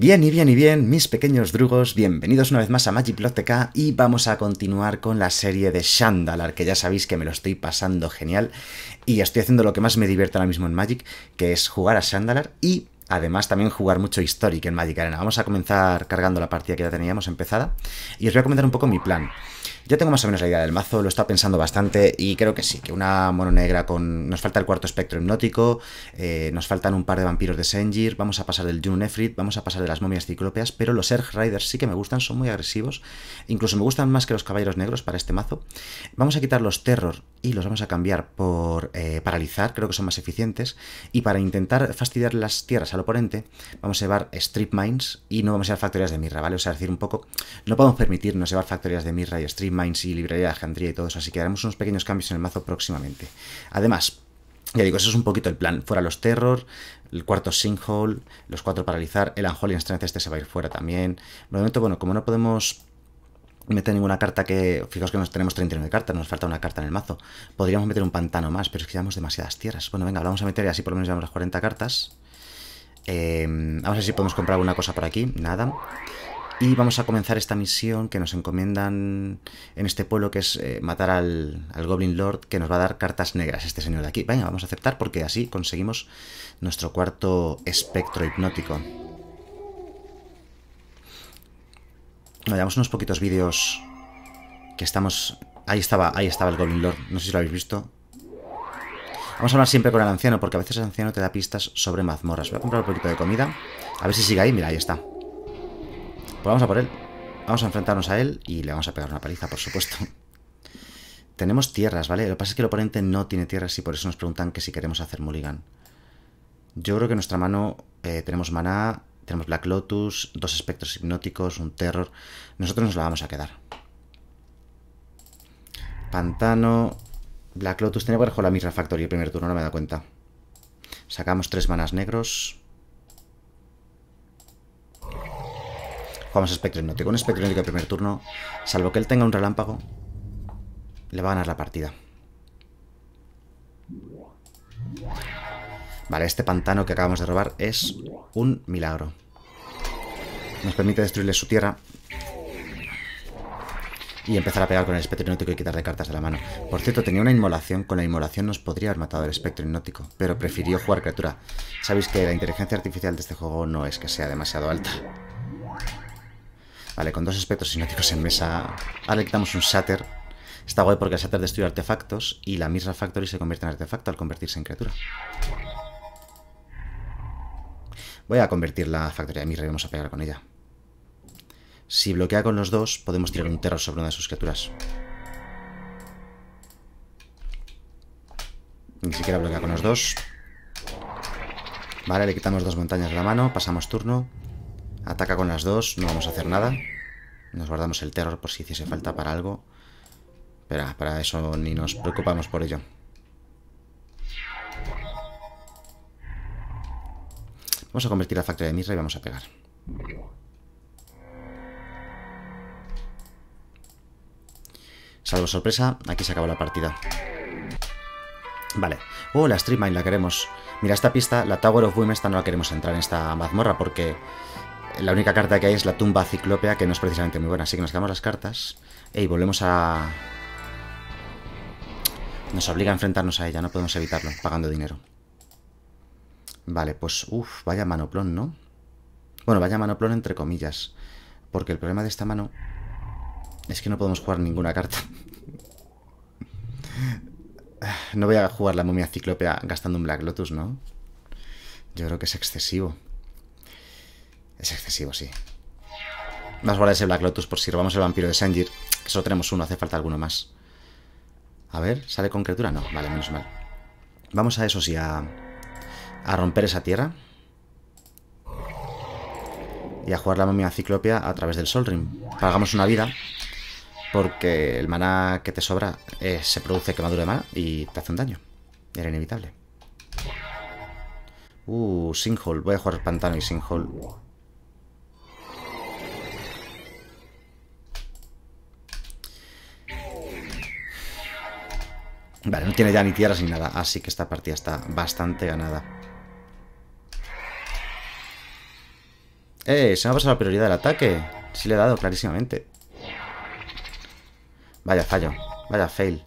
Bien y bien y bien, mis pequeños drugos, bienvenidos una vez más a TK y vamos a continuar con la serie de Shandalar, que ya sabéis que me lo estoy pasando genial y estoy haciendo lo que más me divierte ahora mismo en Magic, que es jugar a Shandalar y además también jugar mucho Historic en Magic Arena. Vamos a comenzar cargando la partida que ya teníamos empezada y os voy a comentar un poco mi plan. Yo tengo más o menos la idea del mazo, lo está pensando bastante y creo que sí, que una mono negra con... Nos falta el cuarto espectro hipnótico, eh, nos faltan un par de vampiros de Sengir, vamos a pasar del Jun Nefrit, vamos a pasar de las momias ciclópeas, pero los Erg Riders sí que me gustan, son muy agresivos, incluso me gustan más que los caballeros negros para este mazo. Vamos a quitar los Terror y los vamos a cambiar por eh, Paralizar, creo que son más eficientes, y para intentar fastidiar las tierras al oponente, vamos a llevar Strip Mines y no vamos a llevar factorías de Mirra, ¿vale? O sea, decir un poco, no podemos permitirnos llevar factorías de Mirra y Strip Minds y Librería de Alejandría y todos, así que haremos unos pequeños cambios en el mazo próximamente. Además, ya digo, eso es un poquito el plan. Fuera los Terror, el cuarto Sinkhole, los cuatro Paralizar, el Unholy Strength este se va a ir fuera también. De momento, bueno, como no podemos meter ninguna carta que... Fijaos que nos tenemos 39 cartas, nos falta una carta en el mazo. Podríamos meter un pantano más, pero es que llevamos demasiadas tierras. Bueno, venga, vamos a meter y así por lo menos llevamos las 40 cartas. vamos eh, a ver si podemos comprar alguna cosa por aquí. Nada. Y vamos a comenzar esta misión que nos encomiendan en este pueblo, que es eh, matar al, Goblin Lord, que nos va a dar cartas negras este señor de aquí. Venga, vamos a aceptar porque así conseguimos nuestro cuarto espectro hipnótico. Veamos unos poquitos vídeos que estamos... Ahí estaba, ahí estaba el Goblin Lord, no sé si lo habéis visto. Vamos a hablar siempre con el anciano, porque a veces el anciano te da pistas sobre mazmorras. Voy a comprar un poquito de comida, a ver si sigue ahí. Mira, ahí está. Pues vamos a por él. Vamos a enfrentarnos a él y le vamos a pegar una paliza, por supuesto. Tenemos tierras, ¿vale? Lo que pasa es que el oponente no tiene tierras y por eso nos preguntan que si queremos hacer mulligan. Yo creo que nuestra mano eh, tenemos maná, tenemos Black Lotus, dos espectros hipnóticos, un terror. Nosotros nos la vamos a quedar. Pantano, Black Lotus. Tenía que haber la Mirra Factory el primer turno, no me da cuenta. Sacamos tres manas negros. Jugamos espectro hipnótico. Un espectro hipnótico de primer turno, salvo que él tenga un relámpago, le va a ganar la partida. Vale, este pantano que acabamos de robar es un milagro. Nos permite destruirle su tierra y empezar a pegar con el espectro hipnótico y quitarle cartas de la mano. Por cierto, tenía una inmolación. Con la inmolación nos podría haber matado el espectro hipnótico, pero prefirió jugar criatura. Sabéis que la inteligencia artificial de este juego no es que sea demasiado alta. Vale, con dos espectros Sinóticos en mesa. Ahora le quitamos un Shatter. Está guay porque el Shatter destruye artefactos y la Misra Factory se convierte en artefacto al convertirse en criatura. Voy a convertir la Factory de Misra y vamos a pegar con ella. Si bloquea con los dos, podemos tirar un terror sobre una de sus criaturas. Ni siquiera bloquea con los dos. Vale, le quitamos dos montañas de la mano, pasamos turno. Ataca con las dos, no vamos a hacer nada. Nos guardamos el terror por si hiciese falta para algo. Pero para eso ni nos preocupamos por ello. Vamos a convertir la factoría de Misra y vamos a pegar. Salvo sorpresa, aquí se acabó la partida. Vale. Oh, la Streamline la queremos. Mira, esta pista, la Tower of Women, esta no la queremos entrar en esta mazmorra porque la única carta que hay es la tumba ciclópea, que no es precisamente muy buena. Así que nos quedamos las cartas. Y volvemos a... Nos obliga a enfrentarnos a ella, no podemos evitarlo, pagando dinero. Vale, pues... Uf, vaya manoplón, ¿no? Bueno, vaya manoplón entre comillas. Porque el problema de esta mano es que no podemos jugar ninguna carta. no voy a jugar la momia ciclopea gastando un Black Lotus, ¿no? Yo creo que es excesivo. Es excesivo, sí. Más vale ese Black Lotus por si robamos el vampiro de Sanjir. Que solo tenemos uno, hace falta alguno más. A ver, ¿sale con criatura? No, vale, menos mal. Vamos a eso sí, a, a romper esa tierra. Y a jugar la momia ciclopia a través del Sol Ring. Pagamos una vida, porque el maná que te sobra eh, se produce quemadura de maná y te hace un daño. Era inevitable. Uh, Sinkhole. Voy a jugar Pantano y Sinkhole. Vale, no tiene ya ni tierras ni nada, así que esta partida está bastante ganada. ¡Eh! Se me ha pasado la prioridad del ataque. Sí le he dado clarísimamente. Vaya fallo, vaya fail.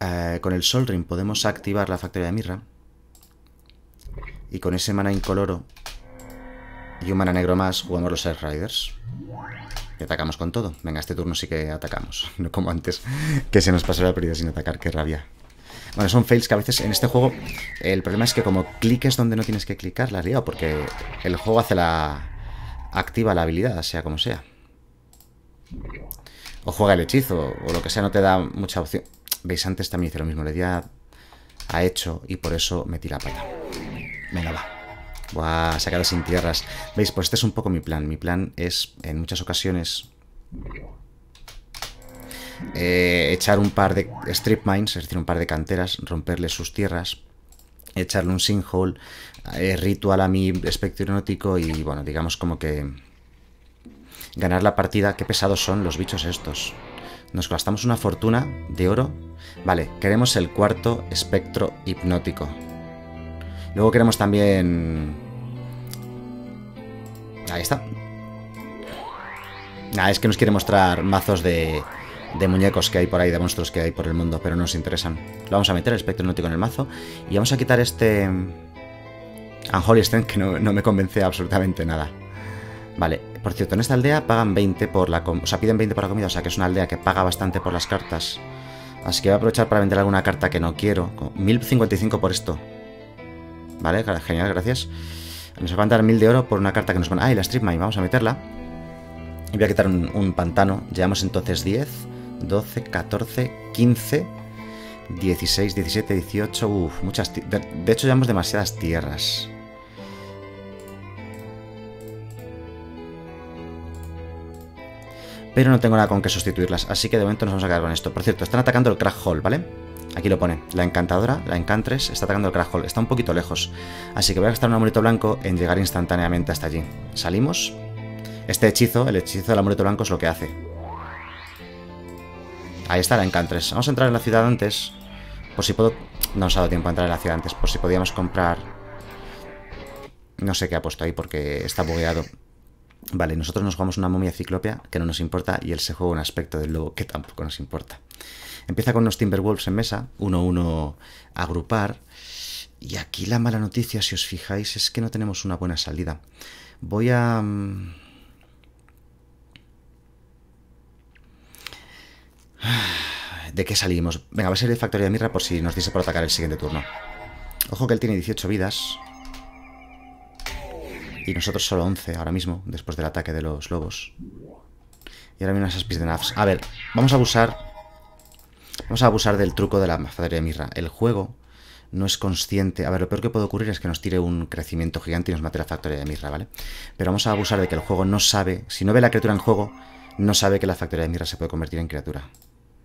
Eh, con el Sol Ring podemos activar la factoría de Mirra. Y con ese mana incoloro y un mana negro más, jugamos los Air Riders. Y atacamos con todo. Venga, este turno sí que atacamos. No como antes, que se nos pasó la prioridad sin atacar. Qué rabia. Bueno, son fails que a veces en este juego el problema es que como cliques donde no tienes que clicar, la liado porque el juego hace la... activa la habilidad, sea como sea. O juega el hechizo, o lo que sea, no te da mucha opción. Veis, antes también hice lo mismo, le di a, hecho y por eso me tira para allá. Venga, va. Buah, se sin tierras. Veis, pues este es un poco mi plan. Mi plan es, en muchas ocasiones, eh, echar un par de strip mines, es decir, un par de canteras, romperle sus tierras, echarle un sinkhole, eh, ritual a mi espectro hipnótico y, bueno, digamos como que ganar la partida. Qué pesados son los bichos estos. Nos gastamos una fortuna de oro. Vale, queremos el cuarto espectro hipnótico. Luego queremos también... Ahí está. Ah, es que nos quiere mostrar mazos de, de muñecos que hay por ahí, de monstruos que hay por el mundo, pero no nos interesan. Lo vamos a meter, el espectro nótico en el mazo, y vamos a quitar este... Unholy que no, me convence absolutamente nada. Vale, por cierto, en esta aldea pagan 20 por la comida, o sea, piden 20 por la comida, o sea, que es una aldea que paga bastante por las cartas. Así que voy a aprovechar para vender alguna carta que no quiero. 1055 por esto. Vale, genial, gracias. Nos van a dar 1000 de oro por una carta que nos van... Ah, y la street Mine, vamos a meterla. Y voy a quitar un, un pantano. Llevamos entonces 10. 12, 14, 15, 16, 17, 18, uff, muchas... De, de hecho llevamos demasiadas tierras. pero no tengo nada con que sustituirlas, así que de momento nos vamos a quedar con esto. Por cierto, están atacando el Crack Hall, ¿vale? Aquí lo pone, la encantadora, la encantres, está atacando el Crack Hall, está un poquito lejos, así que voy a gastar un amuleto blanco en llegar instantáneamente hasta allí. Salimos. Este hechizo, el hechizo del amuleto blanco es lo que hace. Ahí está la Encantres. Vamos a entrar en la ciudad antes. Por si puedo... No nos ha dado tiempo a entrar en la ciudad antes. Por si podíamos comprar... No sé qué ha puesto ahí porque está bugueado. Vale, nosotros nos jugamos una momia ciclopia, que no nos importa, y él se juega un aspecto del lobo que tampoco nos importa. Empieza con unos Timberwolves en mesa, uno uno agrupar. Y aquí la mala noticia, si os fijáis, es que no tenemos una buena salida. Voy a... Mm, ¿De qué salimos? Venga, va a ser de Factoría de Mirra por si nos dice por atacar el siguiente turno. Ojo que él tiene 18 vidas. Y nosotros solo 11 ahora mismo, después del ataque de los lobos. Y ahora viene esas aspis de nafs. A ver, vamos a abusar... Vamos a abusar del truco de la Factoría de Mirra. El juego no es consciente... A ver, lo peor que puede ocurrir es que nos tire un crecimiento gigante y nos mate la Factoría de Mirra, ¿vale? Pero vamos a abusar de que el juego no sabe... Si no ve la criatura en juego, no sabe que la Factoría de Mirra se puede convertir en criatura.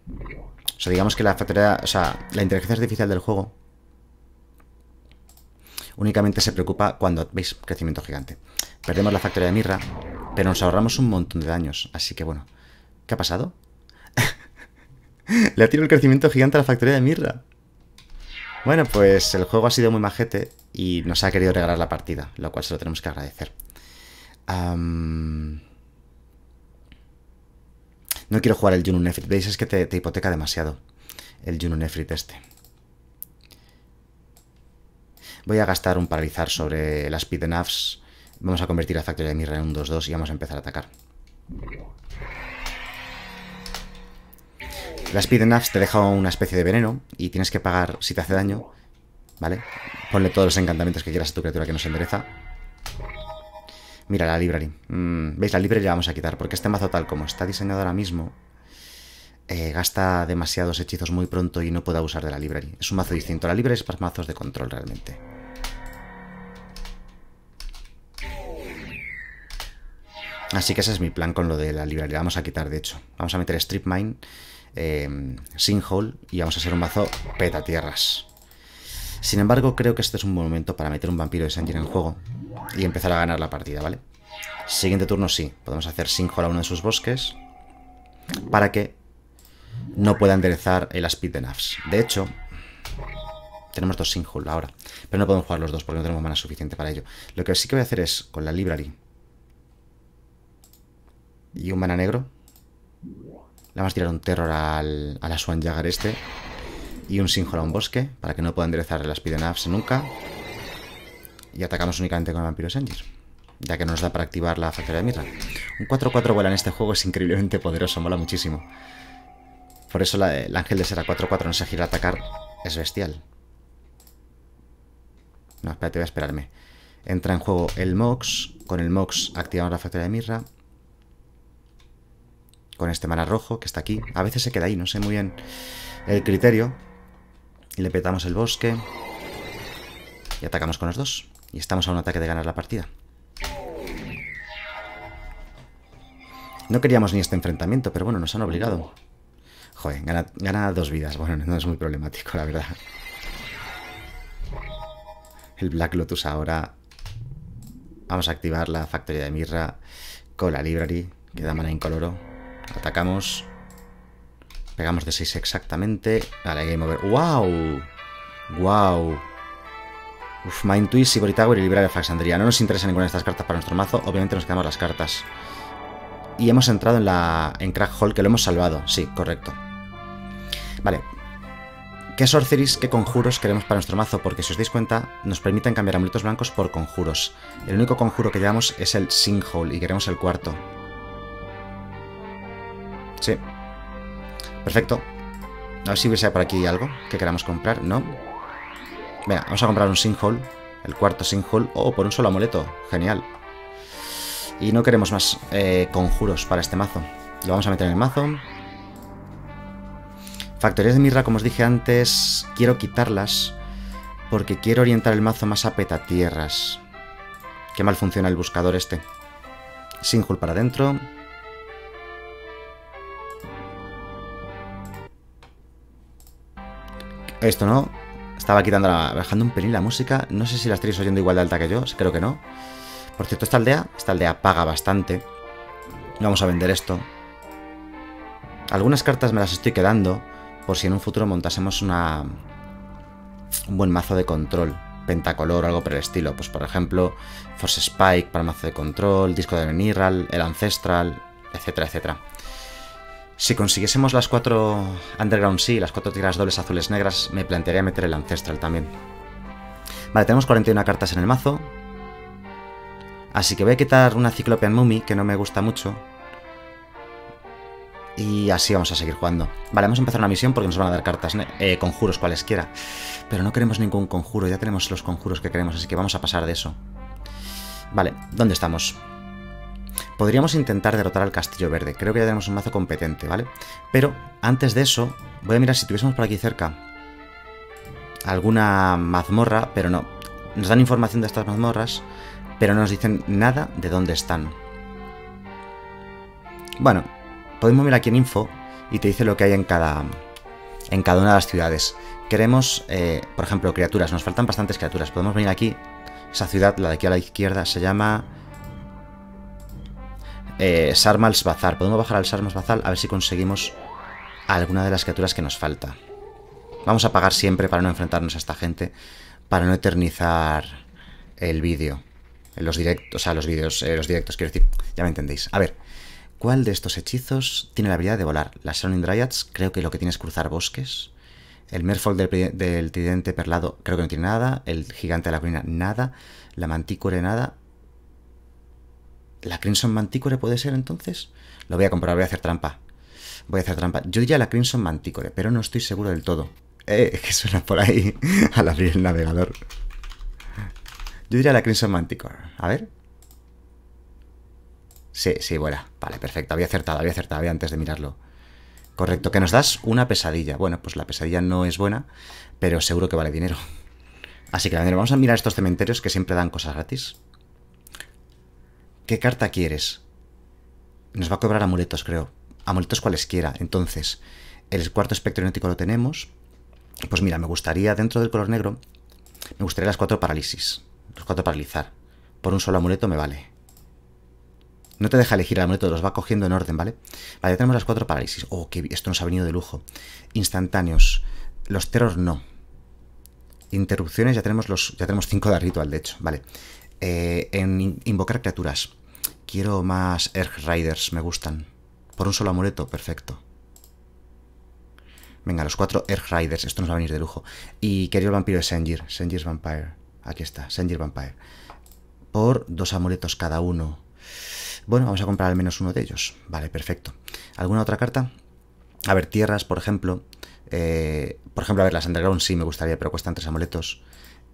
O sea, digamos que la factoría, o sea, la inteligencia artificial del juego únicamente se preocupa cuando veis crecimiento gigante. Perdemos la factoría de Mirra, pero nos ahorramos un montón de daños. Así que bueno, ¿qué ha pasado? Le ha tirado el crecimiento gigante a la factoría de Mirra. Bueno, pues el juego ha sido muy majete y nos ha querido regalar la partida, lo cual se lo tenemos que agradecer. No quiero jugar el Juno Nefrit. Veis, es que te, hipoteca demasiado el Juno Nefrit este. Voy a gastar un paralizar sobre las Speed Navs. Vamos a convertir la Factory de Mirra en un 2-2 y vamos a empezar a atacar. La Speed Navs te deja una especie de veneno y tienes que pagar si te hace daño. ¿Vale? Ponle todos los encantamientos que quieras a tu criatura que nos endereza. Mira, la library. Mm, ¿Veis? La library la vamos a quitar porque este mazo tal como está diseñado ahora mismo eh, gasta demasiados hechizos muy pronto y no puede abusar de la library. Es un mazo distinto. La library es para mazos de control realmente. Así que ese es mi plan con lo de la library. La vamos a quitar, de hecho. Vamos a meter Strip Mine, eh, y vamos a hacer un mazo petatierras. Sin embargo, creo que este es un buen momento para meter un vampiro de sangre en el juego y empezar a ganar la partida, ¿vale? Siguiente turno sí, podemos hacer cinco a uno de sus bosques para que no pueda enderezar el speed de Nafs. De hecho, tenemos dos Sinkhole ahora, pero no podemos jugar los dos porque no tenemos mana suficiente para ello. Lo que sí que voy a hacer es, con la Library y un mana negro, le vamos a tirar un Terror al, a la Swan Jagar este y un Sinkhole a un bosque para que no pueda enderezar el speed de Nafs nunca y atacamos únicamente con el vampiro Engines, ya que no nos da para activar la factoría de Mirra. Un 4-4 vuela en este juego es increíblemente poderoso, mola muchísimo. Por eso el ángel de ser a 4-4 no se gira a atacar es bestial. No, espérate, voy a esperarme. Entra en juego el Mox. Con el Mox activamos la factoría de Mirra. Con este mana rojo que está aquí. A veces se queda ahí, no sé muy bien el criterio. Y le petamos el bosque. Y atacamos con los dos. Y estamos a un ataque de ganar la partida. No queríamos ni este enfrentamiento, pero bueno, nos han obligado. Joder, gana, dos vidas. Bueno, no es muy problemático, la verdad. El Black Lotus ahora. Vamos a activar la factoría de Mirra con la Library, que da mana incoloro. Atacamos. Pegamos de 6 exactamente. la game over. ¡Wow! ¡Wow! Uf, Mind Twist, y Libra de Faxandria. No nos interesa ninguna de estas cartas para nuestro mazo. Obviamente nos quedamos las cartas. Y hemos entrado en la en Crack Hall, que lo hemos salvado. Sí, correcto. Vale. ¿Qué sorceries, qué conjuros queremos para nuestro mazo? Porque si os dais cuenta, nos permiten cambiar amuletos blancos por conjuros. El único conjuro que llevamos es el Hall y queremos el cuarto. Sí. Perfecto. A ver si hubiese por aquí algo que queramos comprar. No. Venga, vamos a comprar un sinkhole. El cuarto sinkhole. Oh, por un solo amuleto. Genial. Y no queremos más eh, conjuros para este mazo. Lo vamos a meter en el mazo. Factorías de mirra, como os dije antes, quiero quitarlas porque quiero orientar el mazo más a petatierras. Qué mal funciona el buscador este. Sinkhole para adentro. Esto no. Estaba quitando bajando un pelín la música. No sé si la estaréis oyendo igual de alta que yo, creo que no. Por cierto, esta aldea, esta aldea paga bastante. Vamos a vender esto. Algunas cartas me las estoy quedando por si en un futuro montásemos una un buen mazo de control, pentacolor o algo por el estilo. Pues por ejemplo, Force Spike para mazo de control, Disco de Veniral, el Ancestral, etcétera, etcétera. Si consiguiésemos las cuatro Underground Sea, las cuatro tiras dobles azules negras, me plantearía meter el Ancestral también. Vale, tenemos 41 cartas en el mazo. Así que voy a quitar una Ciclopean Mummy, que no me gusta mucho. Y así vamos a seguir jugando. Vale, vamos a empezar una misión porque nos van a dar cartas, eh, conjuros cualesquiera. Pero no queremos ningún conjuro, ya tenemos los conjuros que queremos, así que vamos a pasar de eso. Vale, ¿dónde estamos? Podríamos intentar derrotar al Castillo Verde, creo que ya tenemos un mazo competente, ¿vale? Pero antes de eso, voy a mirar si tuviésemos por aquí cerca alguna mazmorra, pero no. Nos dan información de estas mazmorras, pero no nos dicen nada de dónde están. Bueno, podemos mirar aquí en info y te dice lo que hay en cada, en cada una de las ciudades. Queremos, eh, por ejemplo, criaturas. Nos faltan bastantes criaturas. Podemos venir aquí. Esa ciudad, la de aquí a la izquierda, se llama eh, Sarmals Bazar. Podemos bajar al Sarmals Bazar a ver si conseguimos alguna de las criaturas que nos falta. Vamos a pagar siempre para no enfrentarnos a esta gente. Para no eternizar el vídeo. Eh, los directos, o sea, los vídeos, eh, los directos, quiero decir. Ya me entendéis. A ver, ¿cuál de estos hechizos tiene la habilidad de volar? Las Sounding Dryads, creo que lo que tiene es cruzar bosques. El Merfolk del, Tridente Perlado creo que no tiene nada. El Gigante de la Colina, nada. La Manticore, nada. ¿La Crimson Manticore puede ser entonces? Lo voy a comprar, voy a hacer trampa. Voy a hacer trampa. Yo diría la Crimson Manticore, pero no estoy seguro del todo. Eh, que suena por ahí al abrir el navegador. Yo diría la Crimson Manticore. A ver. Sí, sí, buena. Vale, perfecto. Había acertado, había acertado, había antes de mirarlo. Correcto, que nos das una pesadilla. Bueno, pues la pesadilla no es buena, pero seguro que vale dinero. Así que, vamos a mirar estos cementerios que siempre dan cosas gratis. ¿Qué carta quieres? Nos va a cobrar amuletos, creo. Amuletos cualesquiera. Entonces, el cuarto espectro genético lo tenemos. Pues mira, me gustaría, dentro del color negro, me gustaría las cuatro parálisis. Los cuatro paralizar. Por un solo amuleto me vale. No te deja elegir el amuleto, los va cogiendo en orden, ¿vale? Vale, ya tenemos las cuatro parálisis. Oh, que esto nos ha venido de lujo. Instantáneos. Los terror no. Interrupciones, ya tenemos los. Ya tenemos cinco de ritual, de hecho. Vale. Eh, en invocar criaturas. Quiero más Erg Riders, me gustan. Por un solo amuleto, perfecto. Venga, los cuatro Erg Riders, esto nos va a venir de lujo. Y querido vampiro de Sengir, Senjir's Vampire. Aquí está, Sengir Vampire. Por dos amuletos cada uno. Bueno, vamos a comprar al menos uno de ellos. Vale, perfecto. ¿Alguna otra carta? A ver, tierras, por ejemplo. Eh, por ejemplo, a ver, las Underground sí me gustaría, pero cuestan tres amuletos.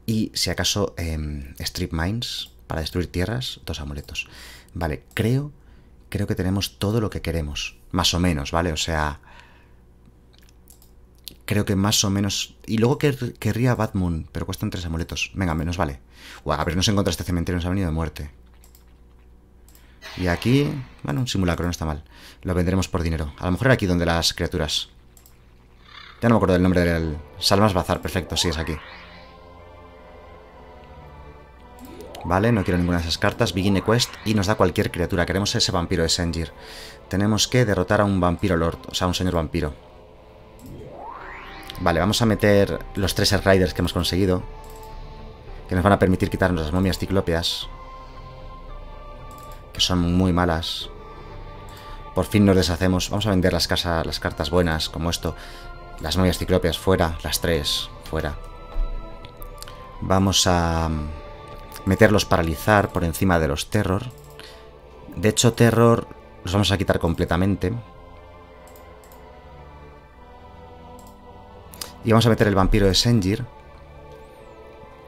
Y si acaso, em, Strip Mines, para destruir tierras, dos amuletos. Vale, creo, creo que tenemos todo lo que queremos. Más o menos, ¿vale? O sea... Creo que más o menos... Y luego querría querría Batmoon, pero cuestan tres amuletos. Venga, menos vale. A ver, no se encuentra este cementerio, nos ha venido de muerte. Y aquí... Bueno, un simulacro, no está mal. Lo vendremos por dinero. A lo mejor aquí donde las criaturas... Ya no me acuerdo del nombre del... Salmas Bazar, perfecto, sí, es aquí. Vale, no quiero ninguna de esas cartas. Begin quest y nos da cualquier criatura. Queremos ese vampiro de Sengir. Tenemos que derrotar a un vampiro lord, o sea, a un señor vampiro. Vale, vamos a meter los tres Riders que hemos conseguido. Que nos van a permitir quitarnos las momias ciclópeas. Que son muy malas. Por fin nos deshacemos. Vamos a vender las, casas, las cartas buenas, como esto. Las momias ciclópeas fuera, las tres fuera. Vamos a meterlos paralizar por encima de los terror. De hecho, terror los vamos a quitar completamente. Y vamos a meter el vampiro de Senjir.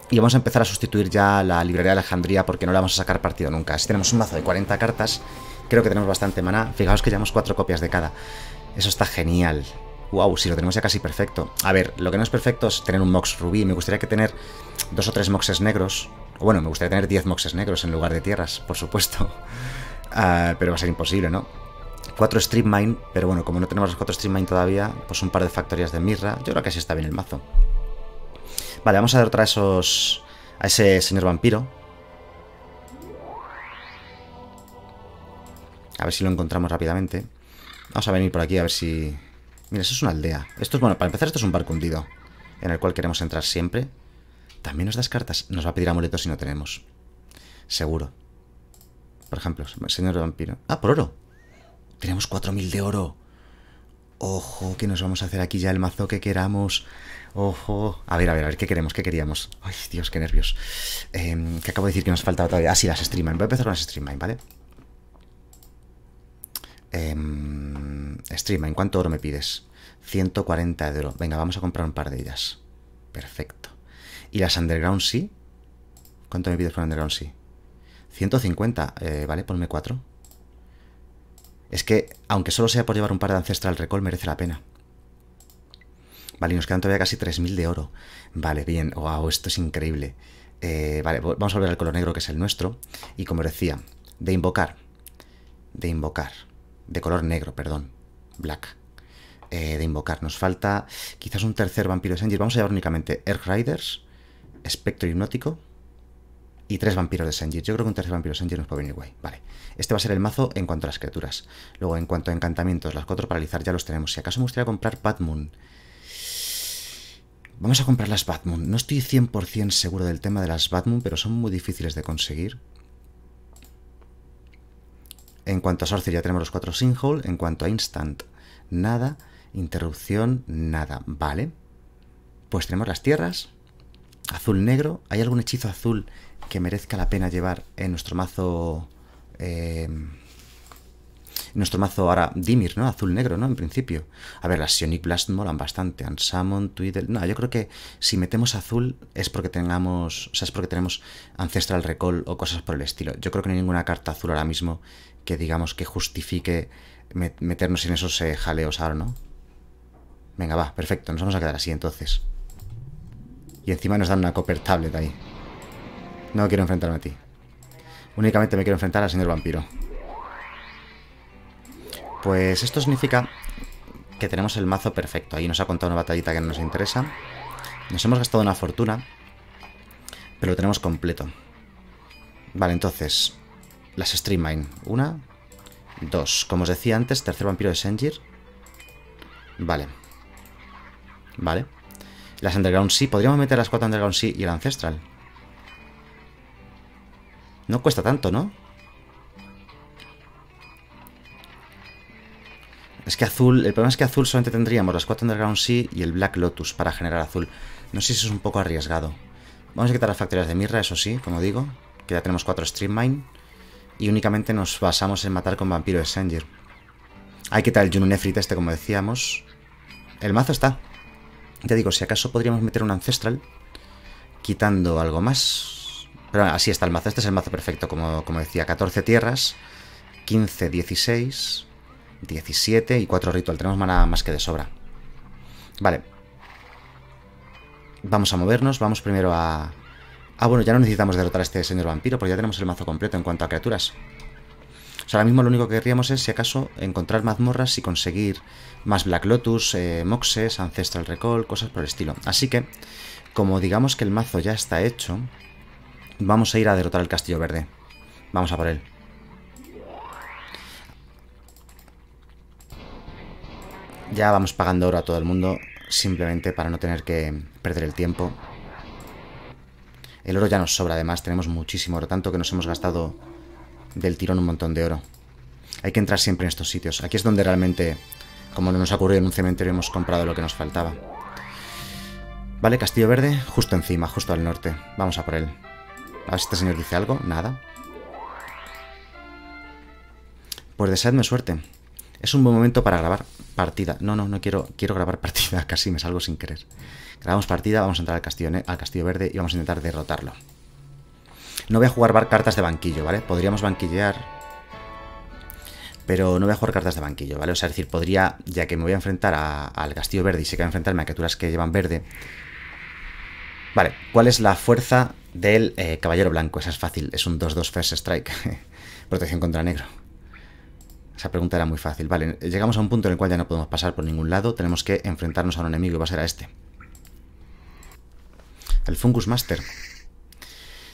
Y vamos a empezar a sustituir ya la librería de Alejandría porque no la vamos a sacar partido nunca. Si tenemos un mazo de 40 cartas, creo que tenemos bastante maná. Fijaos que llevamos 4 copias de cada. Eso está genial. Wow, si lo tenemos ya casi perfecto. A ver, lo que no es perfecto es tener un Mox Rubí. Me gustaría que tener dos o tres Moxes negros bueno, me gustaría tener 10 moxes negros en lugar de tierras, por supuesto. Ah, pero va a ser imposible, ¿no? 4 Mine, pero bueno, como no tenemos los 4 Mine todavía, pues un par de factorías de mirra. Yo creo que así está bien el mazo. Vale, vamos a dar otra a esos... a ese señor vampiro. A ver si lo encontramos rápidamente. Vamos a venir por aquí a ver si... Mira, eso es una aldea. Esto es, bueno, para empezar esto es un barco hundido, en el cual queremos entrar siempre. También nos das cartas. Nos va a pedir amuletos si no tenemos. Seguro. Por ejemplo, señor vampiro. Ah, por oro. Tenemos 4.000 de oro. Ojo, que nos vamos a hacer aquí ya el mazo que queramos. Ojo. A ver, a ver, a ver, ¿qué queremos? ¿Qué queríamos? Ay, Dios, qué nervios. ¿Qué em, que acabo de decir que nos falta todavía? Ah, sí, las streamline. Voy a empezar con las streamline, ¿vale? Eh, streamline, ¿cuánto oro me pides? 140 de oro. Venga, vamos a comprar un par de ellas. Perfecto. ¿Y las Underground sí? ¿Cuánto me pides por Underground sí? 150, eh, vale, ponme 4. Es que, aunque solo sea por llevar un par de Ancestral Recall, merece la pena. Vale, y nos quedan todavía casi 3.000 de oro. Vale, bien. Wow, esto es increíble. Eh, vale, vamos a volver al color negro, que es el nuestro. Y como decía, de invocar. De invocar. De color negro, perdón. Black. Eh, de invocar. Nos falta quizás un tercer Vampiro Sanger. Vamos a llevar únicamente Earth Riders espectro hipnótico y tres vampiros de Sengir, Yo creo que un tercer vampiro de Sengir nos puede venir guay. Vale. Este va a ser el mazo en cuanto a las criaturas. Luego, en cuanto a encantamientos, las cuatro paralizar ya los tenemos. Si acaso me gustaría comprar Batmoon. Vamos a comprar las Batmoon. No estoy 100% seguro del tema de las Batmoon, pero son muy difíciles de conseguir. En cuanto a Sorcery ya tenemos los cuatro Sinhole, En cuanto a Instant, nada. Interrupción, nada. Vale. Pues tenemos las tierras azul negro. ¿Hay algún hechizo azul que merezca la pena llevar en nuestro mazo... Eh, nuestro mazo ahora Dimir, ¿no? Azul negro, ¿no? En principio. A ver, las Sionic Blast molan bastante. Ansamon, Twiddle... No, yo creo que si metemos azul es porque tengamos... O sea, es porque tenemos Ancestral Recall o cosas por el estilo. Yo creo que no hay ninguna carta azul ahora mismo que digamos que justifique meternos en esos eh, jaleos ahora, ¿no? Venga, va, perfecto. Nos vamos a quedar así entonces. Y encima nos dan una copper tablet ahí. No quiero enfrentarme a ti. Únicamente me quiero enfrentar al señor vampiro. Pues esto significa que tenemos el mazo perfecto. Ahí nos ha contado una batallita que no nos interesa. Nos hemos gastado una fortuna, pero lo tenemos completo. Vale, entonces, las Streamline. Una, dos. Como os decía antes, tercer vampiro de Sengir. Vale. Vale. Las Underground sí. Podríamos meter las cuatro Underground sí y el Ancestral. No cuesta tanto, ¿no? Es que azul... El problema es que azul solamente tendríamos las cuatro Underground sí y el Black Lotus para generar azul. No sé si eso es un poco arriesgado. Vamos a quitar las factorías de mirra, eso sí, como digo. Que ya tenemos cuatro Mine Y únicamente nos basamos en matar con Vampiro Exchanger. Hay que quitar el este, como decíamos. El mazo está. Te digo, si acaso podríamos meter un Ancestral, quitando algo más. Pero así está el mazo. Este es el mazo perfecto, como, como decía. 14 tierras, 15, 16, 17 y 4 ritual. Tenemos mana más que de sobra. Vale. Vamos a movernos. Vamos primero a... Ah, bueno, ya no necesitamos derrotar a este señor vampiro, porque ya tenemos el mazo completo en cuanto a criaturas ahora mismo lo único que querríamos es, si acaso, encontrar mazmorras y conseguir más Black Lotus, eh, Moxes, Ancestral Recall, cosas por el estilo. Así que, como digamos que el mazo ya está hecho, vamos a ir a derrotar el Castillo Verde. Vamos a por él. Ya vamos pagando oro a todo el mundo, simplemente para no tener que perder el tiempo. El oro ya nos sobra, además, tenemos muchísimo oro, tanto que nos hemos gastado del tirón un montón de oro. Hay que entrar siempre en estos sitios. Aquí es donde realmente, como nos ha ocurrido en un cementerio, hemos comprado lo que nos faltaba. Vale, Castillo Verde, justo encima, justo al norte. Vamos a por él. A ver si este señor dice algo. Nada. Pues deseadme suerte. Es un buen momento para grabar partida. No, no, no quiero, quiero grabar partida. Casi me salgo sin querer. Grabamos partida, vamos a entrar al castillo, al castillo verde y vamos a intentar derrotarlo. No voy a jugar cartas de banquillo, ¿vale? Podríamos banquillear. Pero no voy a jugar cartas de banquillo, ¿vale? O sea, es decir, podría, ya que me voy a enfrentar al castillo verde y se que voy a enfrentarme a criaturas que llevan verde. Vale, ¿cuál es la fuerza del eh, caballero blanco? Esa es fácil, es un 2-2 First Strike. Protección contra negro. Esa pregunta era muy fácil. Vale, llegamos a un punto en el cual ya no podemos pasar por ningún lado. Tenemos que enfrentarnos a un enemigo y va a ser a este. El Fungus Master.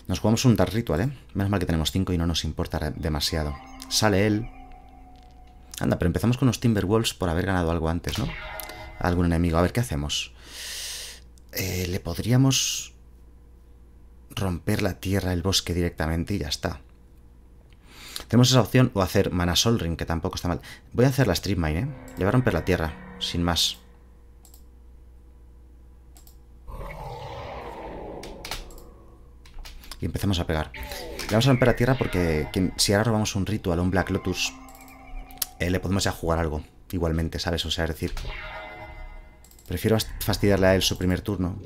Nos jugamos un Dark Ritual, ¿eh? Menos mal que tenemos 5 y no nos importa demasiado. Sale él. Anda, pero empezamos con los Timberwolves por haber ganado algo antes, ¿no? Algún enemigo. A ver, ¿qué hacemos? Eh, le podríamos romper la tierra, el bosque directamente y ya está. Tenemos esa opción o hacer Mana Ring, que tampoco está mal. Voy a hacer la Street Mine, ¿eh? Le va a romper la tierra, sin más. y empezamos a pegar. Le vamos a romper a tierra porque si ahora robamos un ritual o un Black Lotus, eh, le podemos ya jugar algo igualmente, ¿sabes? O sea, es decir, prefiero fastidiarle a él su primer turno.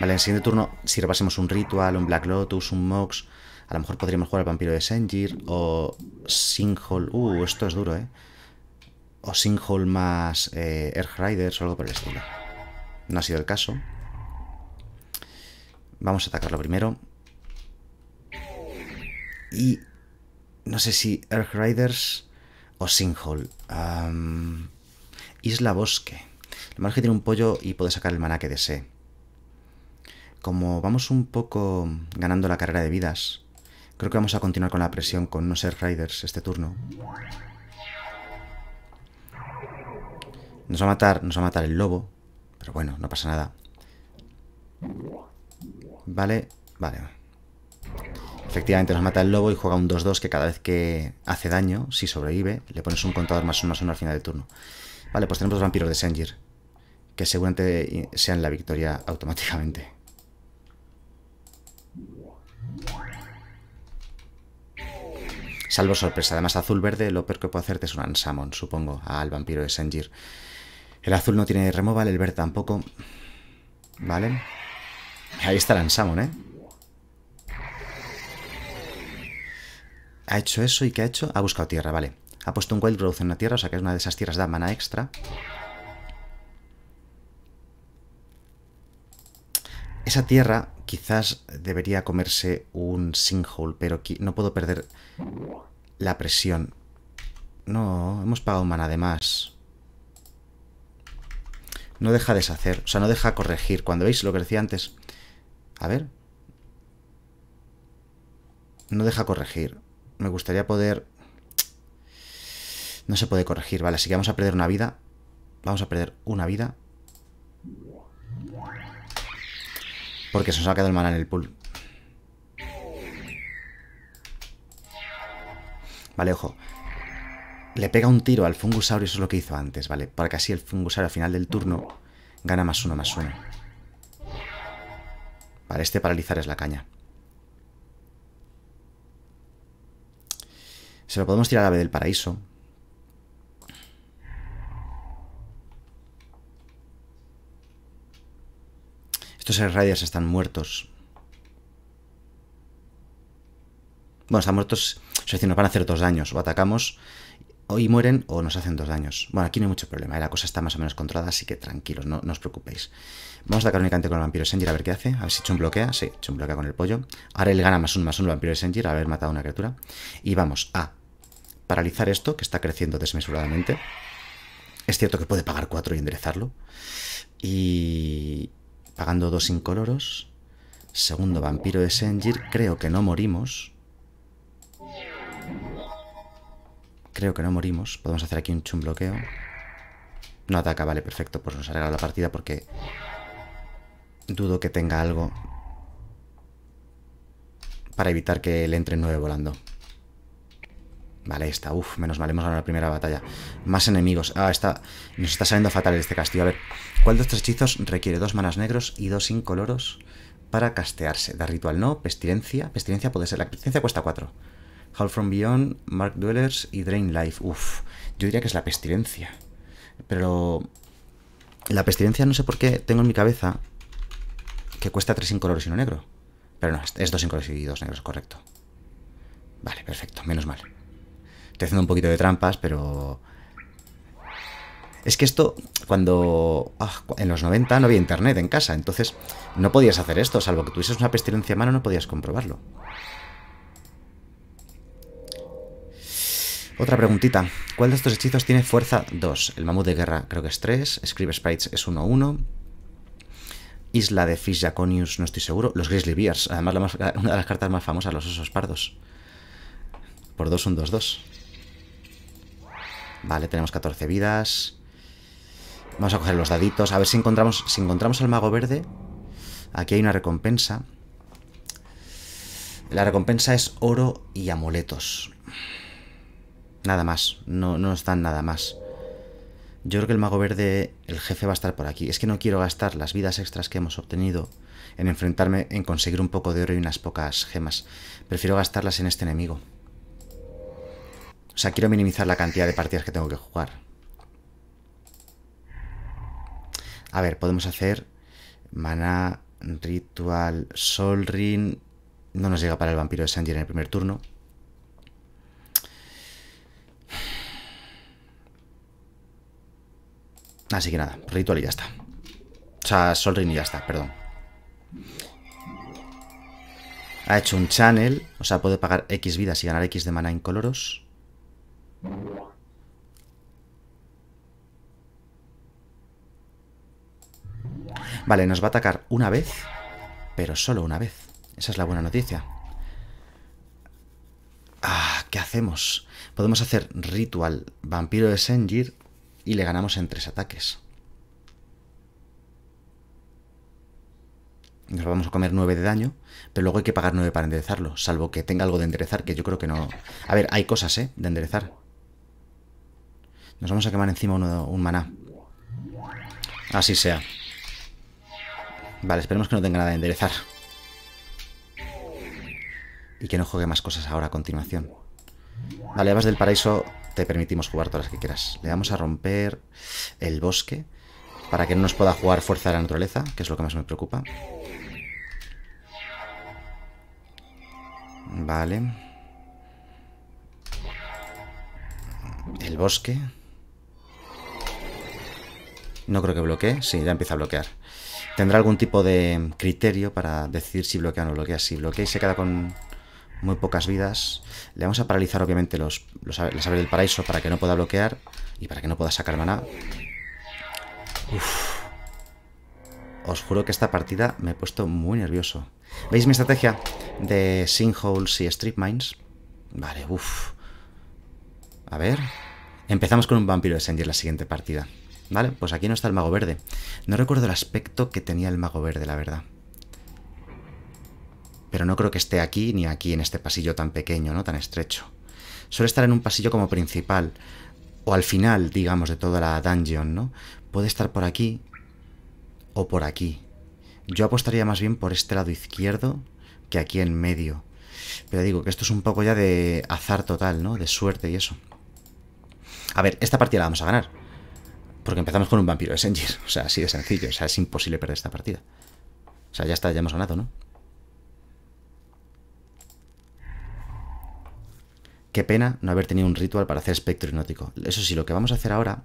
Vale, en el siguiente turno, si robásemos un ritual, un Black Lotus, un Mox, a lo mejor podríamos jugar al vampiro de Senjir o Sinkhole... Uh, esto es duro, ¿eh? O Sinkhole más eh, Earth Riders o algo por el estilo. No ha sido el caso. Vamos a atacarlo primero. Y no sé si Earth Riders o Sinkhole. Isla Bosque. Lo malo que tiene un pollo y puede sacar el maná que desee. Como vamos un poco ganando la carrera de vidas, creo que vamos a continuar con la presión con no Earth Riders este turno. Nos va a matar, nos va a matar el lobo, pero bueno, no pasa nada. Vale, vale. Efectivamente nos mata el lobo y juega un 2-2 que cada vez que hace daño, si sobrevive, le pones un contador más uno al final del turno. Vale, pues tenemos los vampiros de Sengir, que seguramente sean la victoria automáticamente. Salvo sorpresa, además azul-verde, lo peor que puedo hacerte es un Ansamon, supongo, al vampiro de Sengir. El azul no tiene removal, el verde tampoco. Vale. Ahí está Lansamon, ¿eh? Ha hecho eso y ¿qué ha hecho? Ha buscado tierra, vale. Ha puesto un Wild en una tierra, o sea que es una de esas tierras da mana extra. Esa tierra quizás debería comerse un sinkhole, pero no puedo perder la presión. No, hemos pagado mana de más no deja deshacer, o sea, no deja corregir. Cuando veis lo que decía antes, a ver, no deja corregir. Me gustaría poder... No se puede corregir, vale, así que vamos a perder una vida. Vamos a perder una vida. Porque se nos ha quedado el mana en el pool. Vale, ojo le pega un tiro al fungusaurio, eso es lo que hizo antes, ¿vale? Para que así el fungusaurio al final del turno gana más uno, más uno. Para este paralizar es la caña. Se lo podemos tirar a la ave del paraíso. Estos radios están muertos. Bueno, están muertos, es decir, nos van a hacer dos daños. O atacamos y mueren o nos hacen dos daños. Bueno, aquí no hay mucho problema, ¿eh? la cosa está más o menos controlada, así que tranquilos, no, os preocupéis. Vamos a atacar únicamente con el vampiro Sengir a ver qué hace. A ver si Chun bloquea. Sí, un bloquea con el pollo. Ahora él gana más un más un vampiro Sengir al haber matado a una criatura. Y vamos a paralizar esto, que está creciendo desmesuradamente. Es cierto que puede pagar cuatro y enderezarlo. Y pagando dos incoloros. Segundo vampiro de Sengir. Creo que no morimos. Creo que no morimos. Podemos hacer aquí un chum bloqueo. No ataca, vale, perfecto. Pues nos ha regalado la partida porque dudo que tenga algo para evitar que le entre nueve volando. Vale, está. menos mal, hemos ganado la primera batalla. Más enemigos. Ah, está, nos está saliendo fatal este castillo. A ver, ¿cuál de estos hechizos requiere dos manas negros y dos incoloros para castearse? Da ritual no, pestilencia. Pestilencia puede ser. La pestilencia cuesta cuatro. Hall from Beyond, Mark Dwellers y Drain Life. Uf, yo diría que es la pestilencia. Pero la pestilencia no sé por qué tengo en mi cabeza que cuesta 3 colores y uno negro. Pero no, es 2 colores y 2 negros, correcto. Vale, perfecto, menos mal. Estoy haciendo un poquito de trampas, pero... Es que esto, cuando... Ah, en los 90 no había internet en casa, entonces no podías hacer esto, salvo que tuvieses una pestilencia a mano no podías comprobarlo. Otra preguntita. ¿Cuál de estos hechizos tiene fuerza 2? El mamut de guerra creo que es 3. Scribe Sprites es 1-1. Isla de Fish Jaconius, no estoy seguro. Los Grizzly Bears, además una de las cartas más famosas, los osos pardos. Por 2 un 2-2. Vale, tenemos 14 vidas. Vamos a coger los daditos. A ver si encontramos, si encontramos al mago verde. Aquí hay una recompensa. La recompensa es oro y amuletos. Nada más, no, nos dan nada más. Yo creo que el mago verde, el jefe va a estar por aquí. Es que no quiero gastar las vidas extras que hemos obtenido en enfrentarme, en conseguir un poco de oro y unas pocas gemas. Prefiero gastarlas en este enemigo. O sea, quiero minimizar la cantidad de partidas que tengo que jugar. A ver, podemos hacer Mana, ritual, Ring No nos llega para el vampiro de Sanger en el primer turno. Así que nada, ritual y ya está. O sea, Sol Ring y ya está, perdón. Ha hecho un channel, o sea, puede pagar X vidas y ganar X de mana en coloros. Vale, nos va a atacar una vez, pero solo una vez. Esa es la buena noticia. Ah, ¿qué hacemos? Podemos hacer Ritual Vampiro de Sengir y le ganamos en tres ataques. Nos vamos a comer 9 de daño, pero luego hay que pagar nueve para enderezarlo, salvo que tenga algo de enderezar, que yo creo que no... A ver, hay cosas, ¿eh? De enderezar. Nos vamos a quemar encima un maná. Así sea. Vale, esperemos que no tenga nada de enderezar. Y que no juegue más cosas ahora a continuación. Vale, Evas del Paraíso te permitimos jugar todas las que quieras. Le vamos a romper el bosque para que no nos pueda jugar fuerza de la naturaleza, que es lo que más me preocupa. Vale. El bosque. No creo que bloquee. Sí, ya empieza a bloquear. Tendrá algún tipo de criterio para decidir si bloquea o no bloquea. Si bloquea y se queda con muy pocas vidas. Le vamos a paralizar obviamente los, las aves del paraíso para que no pueda bloquear y para que no pueda sacar maná. Uf. Os juro que esta partida me he puesto muy nervioso. ¿Veis mi estrategia de sinkholes y strip mines? Vale, uff. A ver. Empezamos con un vampiro de Sendir la siguiente partida. Vale, pues aquí no está el mago verde. No recuerdo el aspecto que tenía el mago verde, la verdad pero no creo que esté aquí ni aquí en este pasillo tan pequeño, ¿no? tan estrecho. Suele estar en un pasillo como principal, o al final, digamos, de toda la dungeon, ¿no? Puede estar por aquí o por aquí. Yo apostaría más bien por este lado izquierdo que aquí en medio. Pero digo que esto es un poco ya de azar total, ¿no? De suerte y eso. A ver, esta partida la vamos a ganar. Porque empezamos con un vampiro de Sengir. O sea, así de sencillo. O sea, es imposible perder esta partida. O sea, ya está, ya hemos ganado, ¿no? Qué pena no haber tenido un ritual para hacer espectro hipnótico. Eso sí, lo que vamos a hacer ahora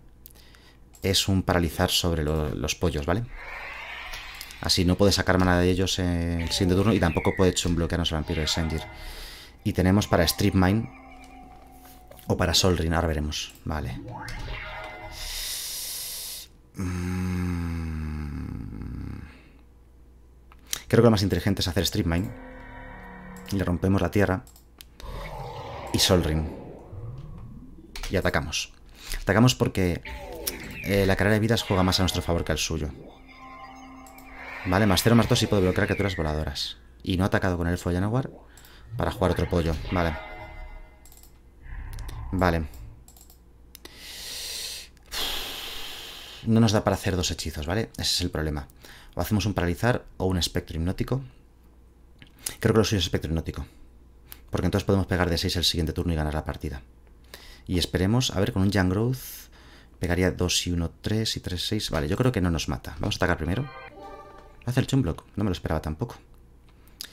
es un paralizar sobre los pollos, ¿vale? Así no puede sacar nada de ellos en el siguiente turno y tampoco puede bloquear a vampiro vampiro de sendir. Y tenemos para Strip Mine o para Solrin, ahora veremos. Vale. Mm. Creo que lo más inteligente es hacer Strip Mine. Le rompemos la tierra y Ring Y atacamos. Atacamos porque eh, la carrera de vidas juega más a nuestro favor que al suyo. Vale, más 0, más 2 y puedo bloquear criaturas voladoras. Y no ha atacado con el Foyanaguar para jugar otro pollo. Vale. Vale. No nos da para hacer dos hechizos, ¿vale? Ese es el problema. O hacemos un paralizar o un espectro hipnótico. Creo que lo suyo es espectro hipnótico. Porque entonces podemos pegar de 6 el siguiente turno y ganar la partida. Y esperemos, a ver, con un Young Growth pegaría 2 y 1, 3 y 3, 6. Vale, yo creo que no nos mata. Vamos a atacar primero. Hace el Chumblock, no me lo esperaba tampoco. Pero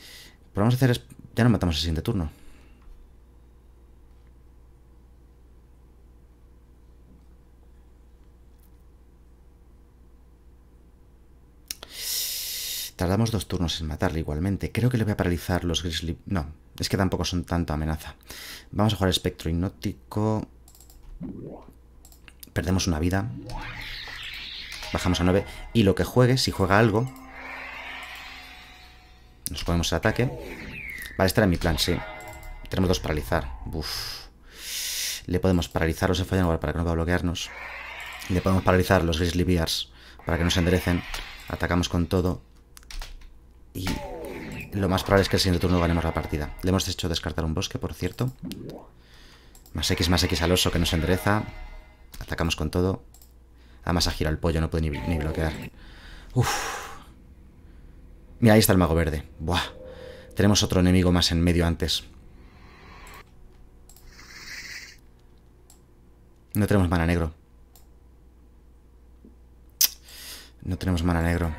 pues vamos a hacer Ya no matamos el siguiente turno. Tardamos dos turnos en matarle igualmente. Creo que le voy a paralizar los Grizzly... No, es que tampoco son tanta amenaza. Vamos a jugar espectro hipnótico. Perdemos una vida. Bajamos a 9. Y lo que juegue, si juega algo... Nos ponemos el ataque. Vale, este en mi plan, sí. Tenemos dos paralizar. Le podemos paralizar los Fire para que no pueda bloquearnos. Le podemos paralizar los Grizzly Bears para que no se enderecen. Atacamos con todo. Y lo más probable es que el siguiente turno ganemos la partida. Le hemos hecho descartar un bosque, por cierto. Más X, más X al oso que nos endereza. Atacamos con todo. Además ha girado el pollo, no puede ni, ni bloquear. Uf. Mira, ahí está el mago verde. Buah. Tenemos otro enemigo más en medio antes. No tenemos mana negro. No tenemos mana negro.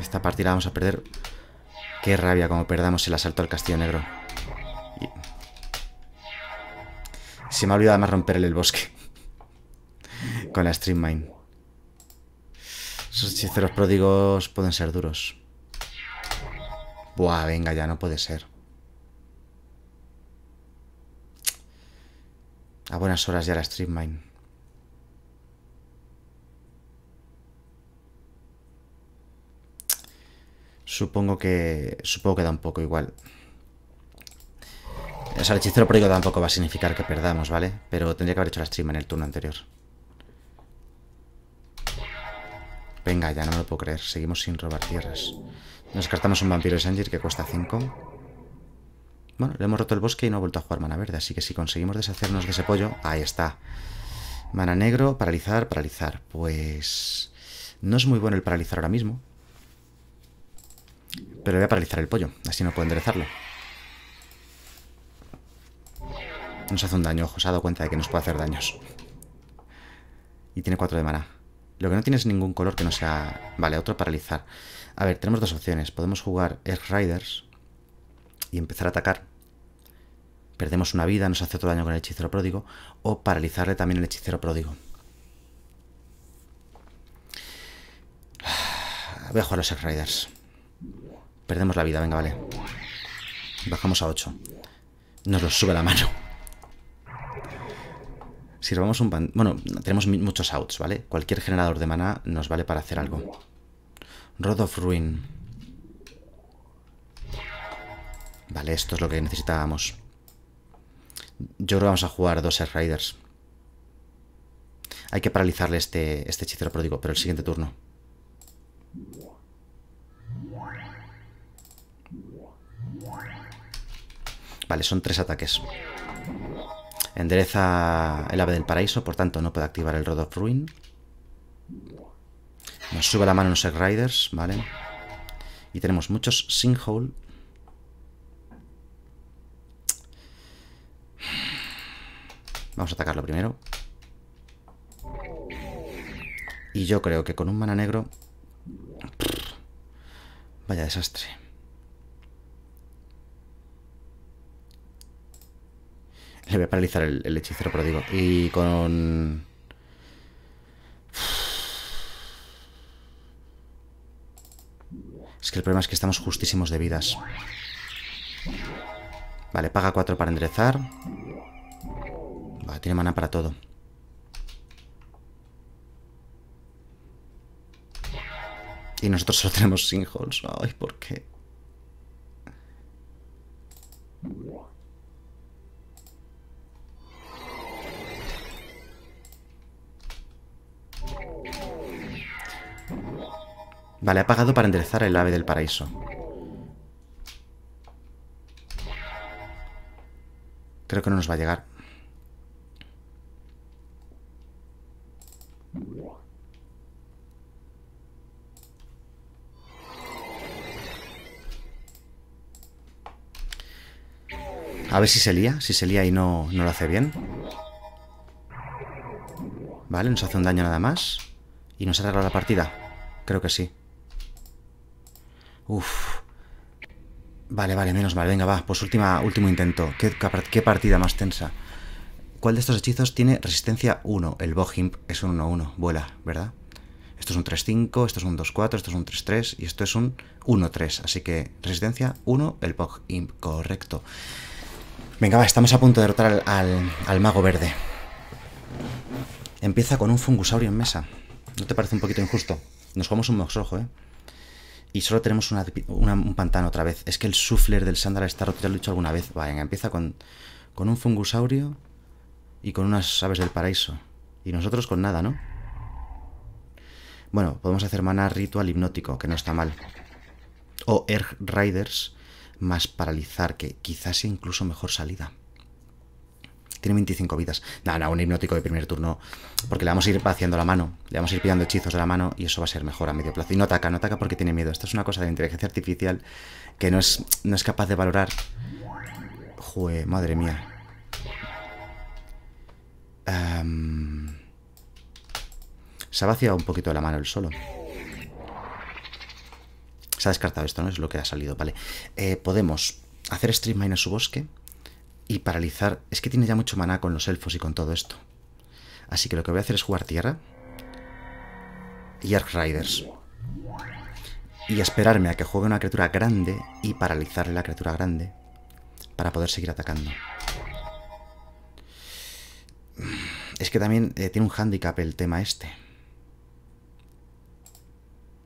Esta partida la vamos a perder Qué rabia como perdamos el asalto al castillo negro. Se me ha olvidado además romperle el bosque. Con la Stream Mine. Esos hechiceros pródigos pueden ser duros. Buah, venga ya, no puede ser. A buenas horas ya la Stream Mine. Supongo que... Supongo que da un poco igual. O sea, el hechicero pródigo tampoco va a significar que perdamos, ¿vale? Pero tendría que haber hecho la stream en el turno anterior. Venga, ya no me lo puedo creer. Seguimos sin robar tierras. Nos cartamos un vampiro Sengir que cuesta 5. Bueno, le hemos roto el bosque y no ha vuelto a jugar mana verde, así que si conseguimos deshacernos de ese pollo... Ahí está. Mana negro, paralizar, paralizar. Pues... No es muy bueno el paralizar ahora mismo, pero le voy a paralizar el pollo, así no puedo enderezarlo. Nos hace un daño, ojo, se ha dado cuenta de que nos puede hacer daños. Y tiene 4 de mana. Lo que no tiene es ningún color que no sea... Vale, otro paralizar. A ver, tenemos dos opciones. Podemos jugar x Riders y empezar a atacar. Perdemos una vida, nos hace otro daño con el hechicero pródigo. O paralizarle también el hechicero pródigo. Voy a jugar los x Riders. Perdemos la vida, venga, vale. Bajamos a 8. Nos lo sube la mano. Si robamos un pan... Bueno, tenemos muchos outs, ¿vale? Cualquier generador de mana nos vale para hacer algo. Rod of Ruin. Vale, esto es lo que necesitábamos. Yo creo que vamos a jugar dos Air Riders. Hay que paralizarle este, este hechicero pródigo, pero el siguiente turno. Vale, son tres ataques. Endereza el ave del paraíso, por tanto no puede activar el Rod of Ruin. Nos sube la mano unos Egg Riders, vale. Y tenemos muchos Sinkhole. Vamos a atacarlo primero. Y yo creo que con un mana negro... Vaya desastre. Le voy a paralizar el, hechicero, pero digo... Y con... Es que el problema es que estamos justísimos de vidas. Vale, paga 4 para enderezar. Vale, tiene mana para todo. Y nosotros solo tenemos sin holes. Ay, ¿por qué? Vale, ha pagado para enderezar el ave del paraíso. Creo que no nos va a llegar. A ver si se lía, si se lía y no, lo hace bien. Vale, nos hace un daño nada más. ¿Y nos arregla la partida? Creo que sí. Uf. Vale, vale, menos mal. Venga, va, pues última, último intento. ¿Qué, partida más tensa? ¿Cuál de estos hechizos tiene resistencia 1? El Imp es un 1-1, vuela, ¿verdad? Esto es un 3-5, esto es un 2-4, esto es un 3-3 y esto es un 1-3. Así que resistencia 1, el Imp, correcto. Venga, va, estamos a punto de derrotar al, mago verde. Empieza con un fungusaurio en mesa. ¿No te parece un poquito injusto? Nos jugamos un moxojo, ¿eh? Y solo tenemos un pantano otra vez. Es que el sufler del Sandal está roto, ya lo he dicho alguna vez. Vaya, empieza con, un fungusaurio y con unas aves del paraíso. Y nosotros con nada, ¿no? Bueno, podemos hacer mana ritual hipnótico, que no está mal. O Erg Riders más paralizar, que quizás sea incluso mejor salida tiene 25 vidas. Nada, no, un hipnótico de primer turno, porque le vamos a ir vaciando la mano, le vamos a ir pillando hechizos de la mano y eso va a ser mejor a medio plazo. Y no ataca, no ataca porque tiene miedo. Esto es una cosa de inteligencia artificial que no es, no es capaz de valorar. Jue, madre mía. se ha vaciado un poquito la mano el solo. Se ha descartado esto, ¿no? Es lo que ha salido, vale. Eh, podemos hacer stream mine a su bosque y paralizar. Es que tiene ya mucho maná con los elfos y con todo esto. Así que lo que voy a hacer es jugar tierra. Y Ark Riders. Y esperarme a que juegue una criatura grande y paralizarle la criatura grande para poder seguir atacando. Es que también eh, tiene un hándicap el tema este.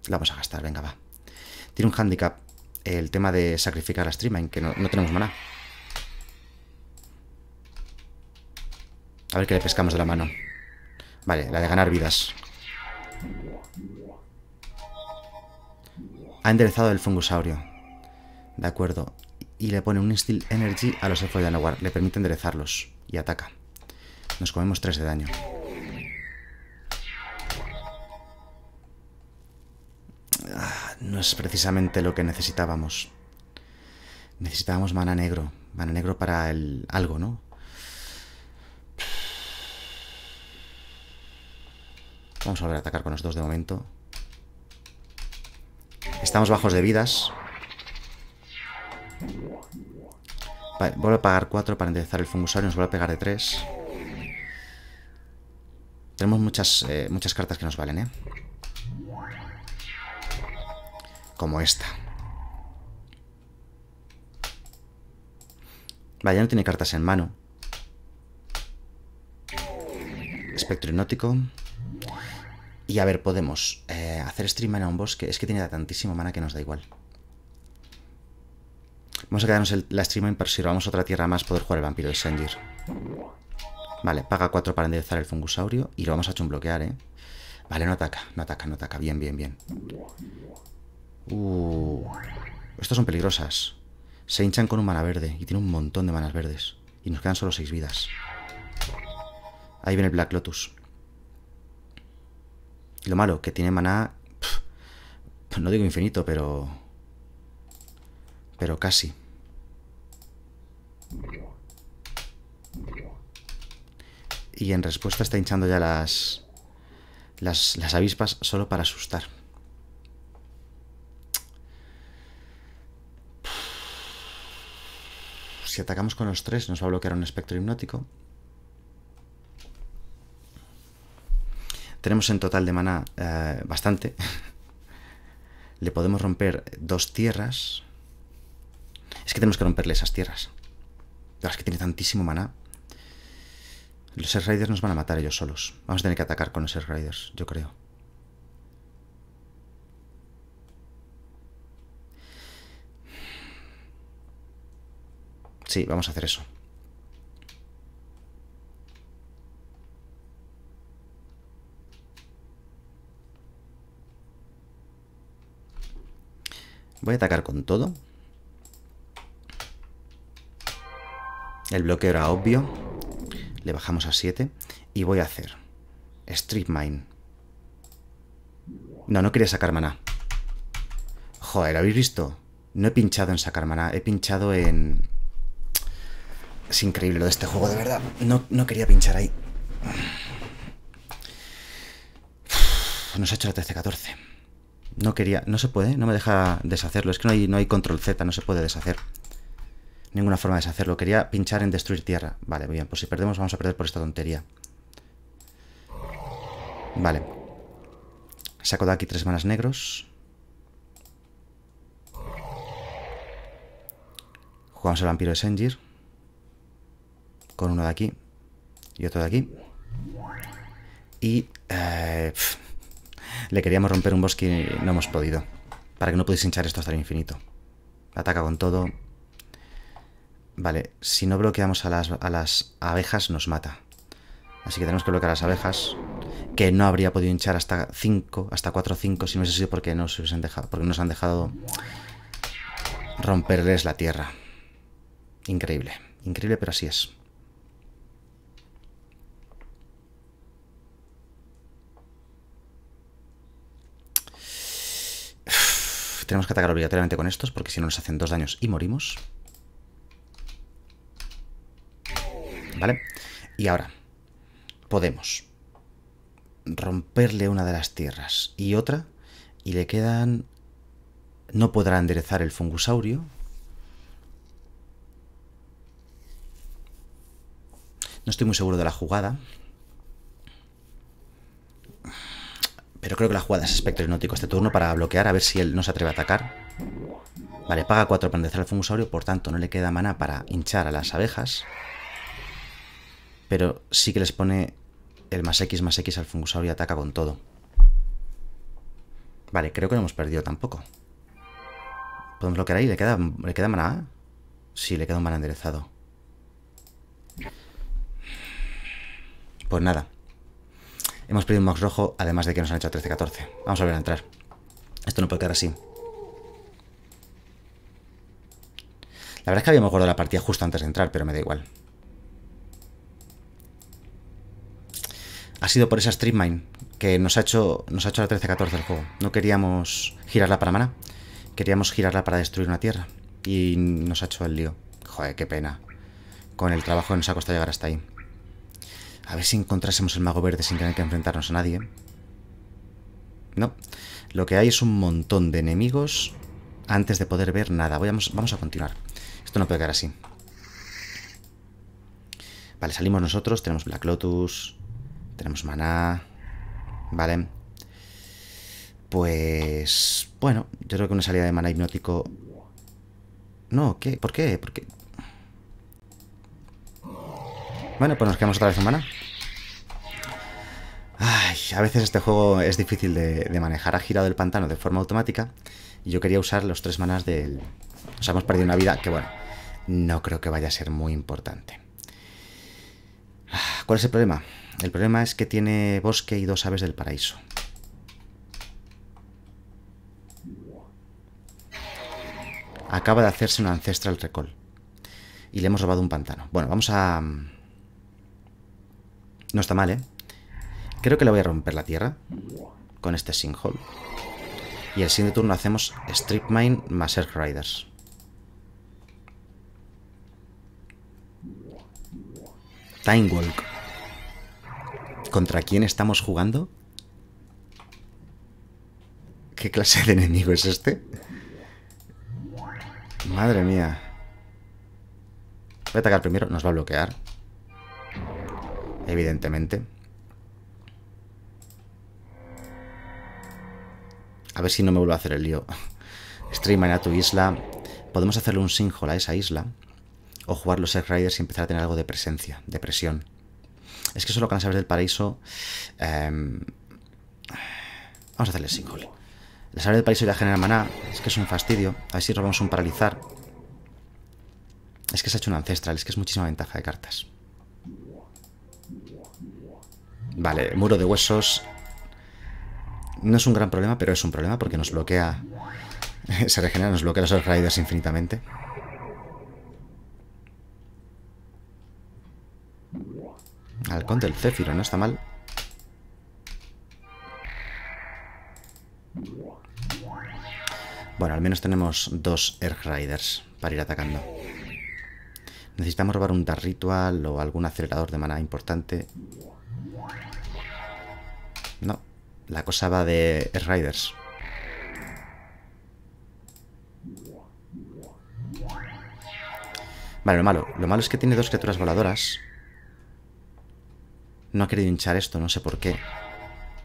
la vamos a gastar, venga, va. Tiene un hándicap el tema de sacrificar a Streamline, que no, no tenemos maná. A ver qué le pescamos de la mano. Vale, la de ganar vidas. Ha enderezado el fungosaurio. De acuerdo. Y le pone un Steel Energy a los elfos de Anowar. Le permite enderezarlos. Y ataca. Nos comemos 3 de daño. Ah, no es precisamente lo que necesitábamos. Necesitábamos mana negro. Mana negro para el algo, ¿no? Vamos a volver a atacar con los dos de momento. Estamos bajos de vidas. Vale, a pagar 4 para enderezar el fungusario. Nos vuelve a pegar de 3. Tenemos muchas, eh, muchas cartas que nos valen, ¿eh? Como esta. Vale, ya no tiene cartas en mano. Espectro hipnótico. Y a ver, podemos eh, hacer stream en a un bosque. es que tiene tantísimo mana que nos da igual. Vamos a quedarnos el, la stream para si robamos otra tierra más, poder jugar el vampiro de Sengir. Vale, paga 4 para enderezar el fungusaurio y lo vamos a chumbloquear, ¿eh? Vale, no ataca, no ataca, no ataca. Bien, bien, bien. Uh, estas son peligrosas. Se hinchan con un mana verde y tiene un montón de manas verdes. Y nos quedan solo 6 vidas. Ahí viene el Black Lotus. Lo malo, que tiene maná... no digo infinito, pero... Pero casi. Y en respuesta está hinchando ya las... Las, las avispas solo para asustar. Si atacamos con los tres nos va a bloquear un espectro hipnótico. Tenemos en total de maná eh, bastante. Le podemos romper dos tierras. Es que tenemos que romperle esas tierras. las es que tiene tantísimo maná. Los air Riders nos van a matar ellos solos. Vamos a tener que atacar con los air Riders, yo creo. Sí, vamos a hacer eso. Voy a atacar con todo. El bloqueo era obvio. Le bajamos a 7. Y voy a hacer Street Mine. No, no quería sacar maná. Joder, ¿habéis visto? No he pinchado en sacar maná. He pinchado en... Es increíble lo de este juego, de verdad. No, no quería pinchar ahí. Nos ha hecho la 13-14. No quería, no se puede, no me deja deshacerlo. Es que no hay, no hay control Z, no se puede deshacer. Ninguna forma de deshacerlo. Quería pinchar en destruir tierra. Vale, bien, pues si perdemos vamos a perder por esta tontería. Vale. Saco de aquí tres manas negros. Jugamos el vampiro de Sengir. Con uno de aquí. Y otro de aquí. Y... Eh, le queríamos romper un bosque y no hemos podido. Para que no pudiese hinchar esto hasta el infinito. Ataca con todo. Vale, si no bloqueamos a las, abejas nos mata. Así que tenemos que bloquear a las abejas. Que no habría podido hinchar hasta 5, hasta 4 o 5 si no hubiese sido porque nos, dejado, porque nos han dejado romperles la tierra. Increíble, increíble, pero así es. tenemos que atacar obligatoriamente con estos porque si no nos hacen dos daños y morimos. ¿Vale? Y ahora, podemos romperle una de las tierras y otra y le quedan... No podrá enderezar el fungusaurio. No estoy muy seguro de la jugada. Pero creo que la jugada es espectro hipnótico este turno para bloquear, a ver si él no se atreve a atacar. Vale, paga 4 para enderezar al fungosaurio, por tanto no le queda mana para hinchar a las abejas. Pero sí que les pone el más X más X al fungosaurio y ataca con todo. Vale, creo que no hemos perdido tampoco. Podemos bloquear ahí, ¿le queda, ¿le queda mana? Sí, le queda un mana enderezado. Pues nada, Hemos perdido un mox rojo, además de que nos han hecho 13-14. Vamos a volver a entrar. Esto no puede quedar así. La verdad es que habíamos guardado la partida justo antes de entrar, pero me da igual. Ha sido por esa mine que nos ha hecho, nos ha hecho la 13-14 el juego. No queríamos girarla para mana. Queríamos girarla para destruir una tierra. Y nos ha hecho el lío. Joder, qué pena. Con el trabajo que nos ha costado llegar hasta ahí. A ver si encontrásemos el mago verde sin tener que enfrentarnos a nadie. No. Lo que hay es un montón de enemigos antes de poder ver nada. vamos a continuar. Esto no puede quedar así. Vale, salimos nosotros. Tenemos Black Lotus. Tenemos maná. Vale. Pues... Bueno, yo creo que una salida de maná hipnótico... No, ¿qué? ¿Por qué? ¿Por qué? Bueno, pues nos quedamos otra vez en maná. Ay, a veces este juego es difícil de, manejar. Ha girado el pantano de forma automática. Y yo quería usar los tres manas del... O sea, hemos perdido una vida que, bueno, no creo que vaya a ser muy importante. Ah, ¿Cuál es el problema? El problema es que tiene bosque y dos aves del paraíso. Acaba de hacerse un ancestral recall. Y le hemos robado un pantano. Bueno, vamos a... Mm, no está mal, ¿eh? Creo que le voy a romper la tierra con este sinkhole. Y el siguiente turno hacemos Strip Mine más Earth Riders. Time Walk. ¿Contra quién estamos jugando? ¿Qué clase de enemigo es este? Madre mía. Voy a atacar primero. Nos va a bloquear. Evidentemente. A ver si no me vuelvo a hacer el lío. stream a tu isla. Podemos hacerle un sinkhole a esa isla. O jugar los Egg Riders y empezar a tener algo de presencia, de presión. Es que solo con las del paraíso. Em, vamos a hacerle sinkhole. La aves del paraíso y la genera maná. Es que es un fastidio. A ver si robamos un paralizar. Es que se ha hecho un ancestral. Es que es muchísima ventaja de cartas. Vale, muro de huesos no es un gran problema, pero es un problema porque nos bloquea... se regenera, nos bloquea los Earth Riders infinitamente. Halcón del Céfiro, no está mal. Bueno, al menos tenemos dos Earth Riders para ir atacando. Necesitamos robar un Dark Ritual o algún acelerador de mana importante. No, la cosa va de Riders. Vale, lo malo. Lo malo es que tiene dos criaturas voladoras. No ha querido hinchar esto, no sé por qué.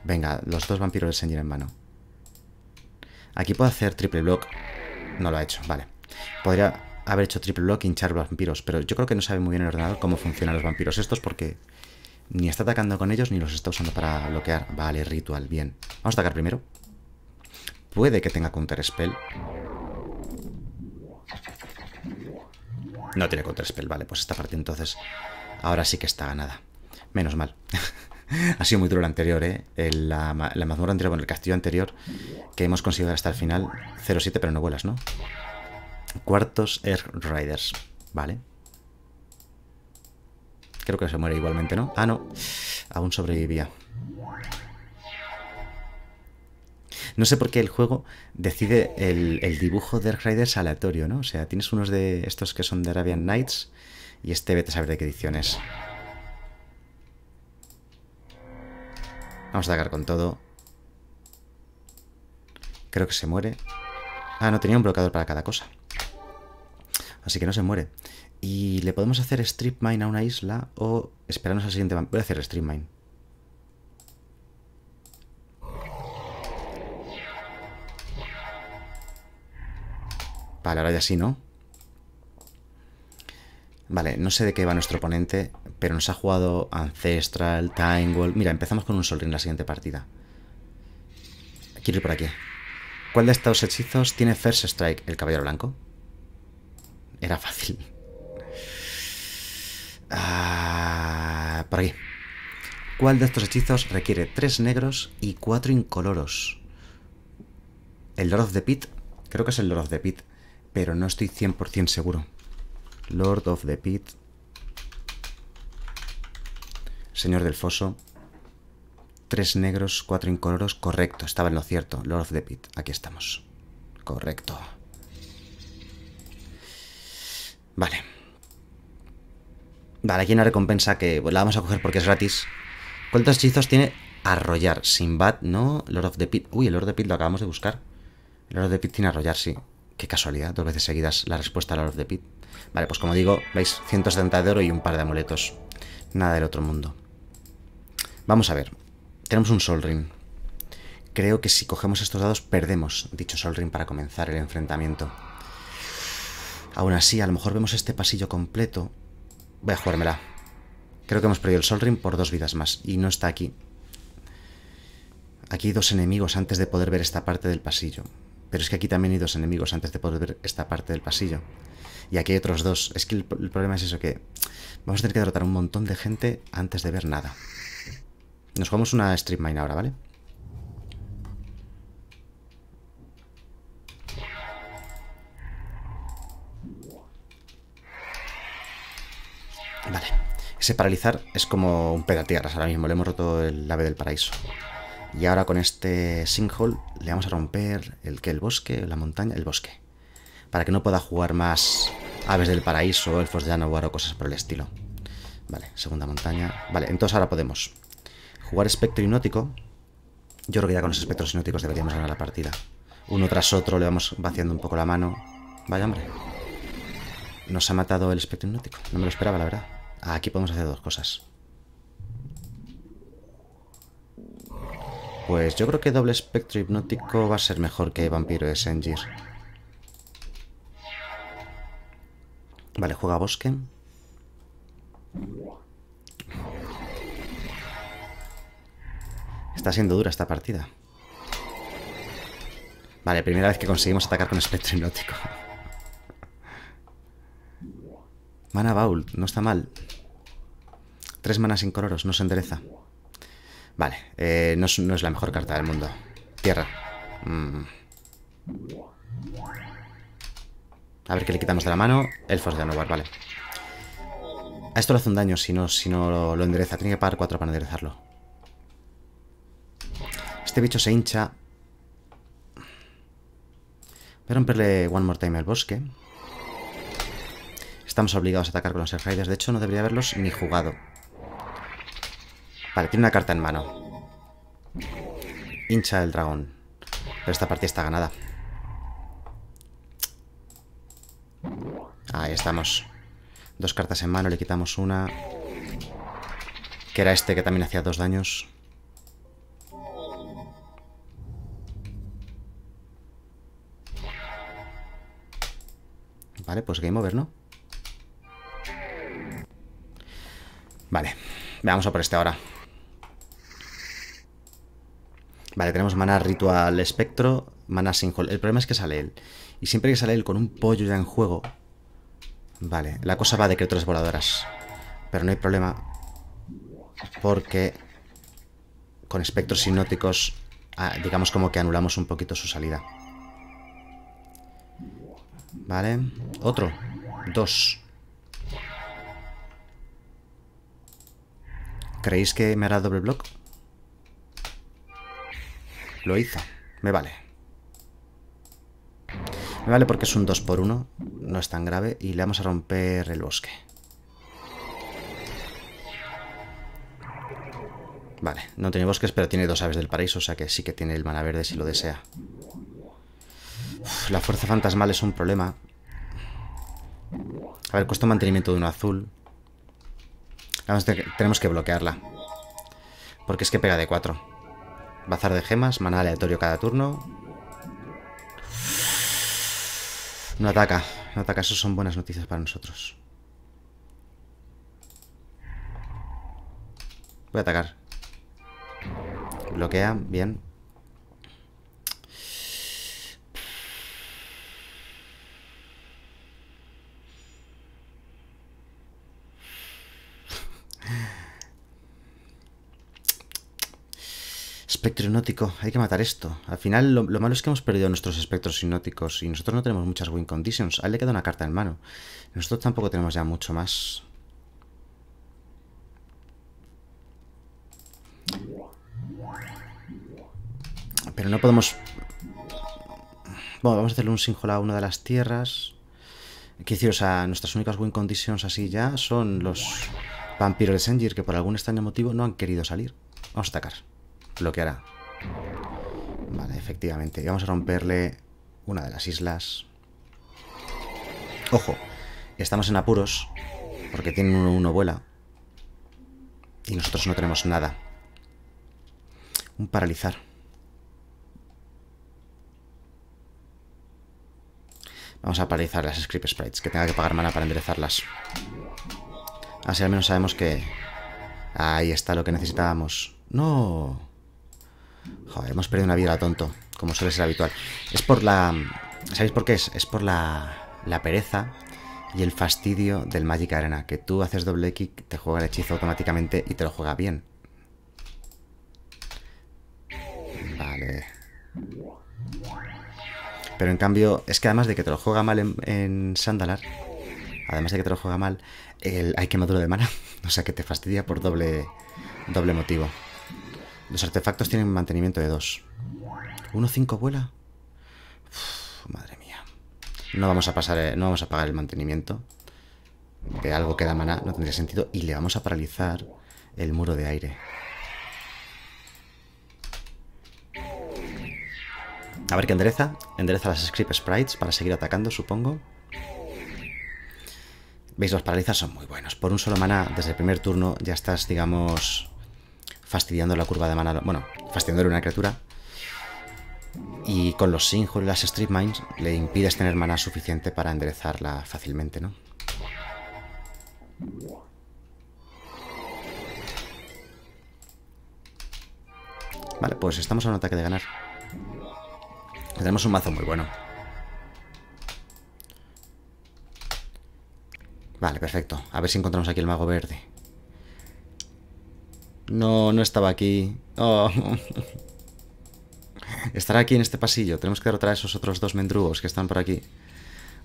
Venga, los dos vampiros de Senjin en mano. Aquí puedo hacer triple block. No lo ha hecho, vale. Podría haber hecho triple block e hinchar vampiros, pero yo creo que no sabe muy bien el ordenador cómo funcionan los vampiros estos porque ni está atacando con ellos, ni los está usando para bloquear. Vale, ritual, bien. Vamos a atacar primero. Puede que tenga counter spell. No tiene counter spell, vale, pues esta parte entonces ahora sí que está ganada. Menos mal. ha sido muy duro el anterior, ¿eh? la, la, mazmorra anterior, bueno, el castillo anterior que hemos conseguido hasta el final. 0-7, pero no vuelas, ¿no? Cuartos Air Riders, vale. Creo que se muere igualmente, ¿no? Ah, no. Aún sobrevivía. No sé por qué el juego decide el, dibujo de Dark Riders aleatorio, ¿no? O sea, tienes unos de estos que son de Arabian Nights y este vete a saber de qué edición es. Vamos a atacar con todo. Creo que se muere. Ah, no, tenía un bloqueador para cada cosa. Así que no se muere. Y le podemos hacer strip mine a una isla o esperarnos al siguiente... Voy a hacer strip mine. Vale, ahora ya sí, ¿no? Vale, no sé de qué va nuestro oponente, pero nos ha jugado Ancestral, Tangle. Mira, empezamos con un en la siguiente partida. Quiero ir por aquí. ¿Cuál de estos hechizos tiene First Strike? ¿El Caballero Blanco? Era fácil. Ah, por aquí. ¿Cuál de estos hechizos requiere tres negros y cuatro incoloros? El Lord of the Pit. Creo que es el Lord of the Pit. Pero no estoy 100% seguro. Lord of the Pit. Señor del Foso. Tres negros, cuatro incoloros. Correcto, estaba en lo cierto. Lord of the Pit. Aquí estamos. Correcto. Vale. Vale, aquí hay una recompensa que la vamos a coger porque es gratis. ¿Cuántos hechizos tiene? Arrollar. sin bat ¿no? Lord of the Pit. Uy, el Lord of the Pit lo acabamos de buscar. El Lord of the Pit tiene arrollar, sí. Qué casualidad, dos veces seguidas la respuesta al Lord of the Pit. Vale, pues como digo, veis, 170 de oro y un par de amuletos. Nada del otro mundo. Vamos a ver. Tenemos un Sol Ring. Creo que si cogemos estos dados perdemos dicho Sol Ring para comenzar el enfrentamiento. Aún así, a lo mejor vemos este pasillo completo Voy a jugármela. Creo que hemos perdido el Sol Ring por dos vidas más. Y no está aquí. Aquí hay dos enemigos antes de poder ver esta parte del pasillo. Pero es que aquí también hay dos enemigos antes de poder ver esta parte del pasillo. Y aquí hay otros dos. Es que el, problema es eso, que vamos a tener que derrotar un montón de gente antes de ver nada. Nos jugamos una Street mine ahora, ¿vale? Vale. Ese paralizar es como un pegatierras ahora mismo. Le hemos roto el ave del paraíso. Y ahora con este sinkhole le vamos a romper el que el bosque, la montaña, el bosque. Para que no pueda jugar más aves del paraíso, elfos de Anowar o cosas por el estilo. Vale, segunda montaña. Vale, entonces ahora podemos jugar espectro hipnótico. Yo creo que ya con los espectros hipnóticos deberíamos ganar la partida. Uno tras otro le vamos vaciando un poco la mano. Vaya hombre. Nos ha matado el espectro hipnótico. No me lo esperaba, la verdad. Aquí podemos hacer dos cosas. Pues yo creo que doble espectro hipnótico va a ser mejor que vampiro de Sengir. Vale, juega bosque. Está siendo dura esta partida. Vale, primera vez que conseguimos atacar con espectro hipnótico. Mana Baul, no está mal. Tres manas sin coloros, no se endereza. Vale, eh, no, es, la mejor carta del mundo. Tierra. Mm. A ver qué le quitamos de la mano. Elfos de Anubar, vale. A esto le hace un daño si no, lo endereza. Tiene que pagar cuatro para enderezarlo. Este bicho se hincha. Voy a romperle one more time el bosque. Estamos obligados a atacar con los Airriders. De hecho, no debería haberlos ni jugado. Vale, tiene una carta en mano. Hincha del dragón. Pero esta partida está ganada. Ahí estamos. Dos cartas en mano, le quitamos una. Que era este que también hacía dos daños. Vale, pues game over, ¿no? Vale, veamos a por este ahora. Vale, tenemos mana ritual espectro, mana sin El problema es que sale él. Y siempre que sale él con un pollo ya en juego... Vale, la cosa va de criaturas voladoras. Pero no hay problema. Porque con espectros hipnóticos, ah, digamos como que anulamos un poquito su salida. Vale, otro. Dos. ¿Creéis que me hará doble block? Lo hizo. Me vale. Me vale porque es un 2 por 1 No es tan grave. Y le vamos a romper el bosque. Vale, no tiene bosques, pero tiene dos aves del paraíso, o sea que sí que tiene el mana verde si lo desea. la fuerza fantasmal es un problema. A ver, cuesta mantenimiento de uno azul. tenemos que bloquearla. Porque es que pega de 4. Bazar de gemas, maná aleatorio cada turno. No ataca, no ataca. Eso son buenas noticias para nosotros. Voy a atacar. Bloquea, bien. Espectro hipnótico, hay que matar esto. Al final, lo, malo es que hemos perdido nuestros espectros hipnóticos y nosotros no tenemos muchas win conditions. A él le queda una carta en mano. Nosotros tampoco tenemos ya mucho más. Pero no podemos... Bueno, vamos a hacerle un single a una de las tierras. Quiero decir, o sea, nuestras únicas win conditions así ya son los vampiros de Sengir, que por algún extraño motivo no han querido salir. Vamos a atacar bloqueará. Vale, efectivamente. Y vamos a romperle una de las islas. Ojo, estamos en apuros porque tiene uno, uno vuela. Y nosotros no tenemos nada. Un paralizar. Vamos a paralizar las script sprites, que tenga que pagar mana para enderezarlas. Así al menos sabemos que... Ahí está lo que necesitábamos. ¡No! Joder, hemos perdido una vida tonto, como suele ser habitual. Es por la... ¿Sabéis por qué es? Es por la, la pereza y el fastidio del Magic Arena, que tú haces doble kick, te juega el hechizo automáticamente y te lo juega bien. Vale. Pero en cambio, es que además de que te lo juega mal en, Sandalar, además de que te lo juega mal, el, hay quemadura de mana. O sea que te fastidia por doble, doble motivo. Los artefactos tienen mantenimiento de 2. Uno cinco vuela? madre mía. No vamos a pasar, eh, no vamos a pagar el mantenimiento de algo que da maná, no tendría sentido. Y le vamos a paralizar el muro de aire. A ver qué endereza. Endereza las script sprites para seguir atacando, supongo. Veis, los paralizas son muy buenos. Por un solo maná, desde el primer turno, ya estás, digamos, fastidiando la curva de mana, bueno, fastidiándole una criatura. Y con los Sinjo las street Mines le impides tener mana suficiente para enderezarla fácilmente, ¿no? Vale, pues estamos a un ataque de ganar. Tenemos un mazo muy bueno. Vale, perfecto. A ver si encontramos aquí el mago verde. No, no estaba aquí. Oh. Estará aquí en este pasillo. Tenemos que derrotar a esos otros dos mendrugos que están por aquí.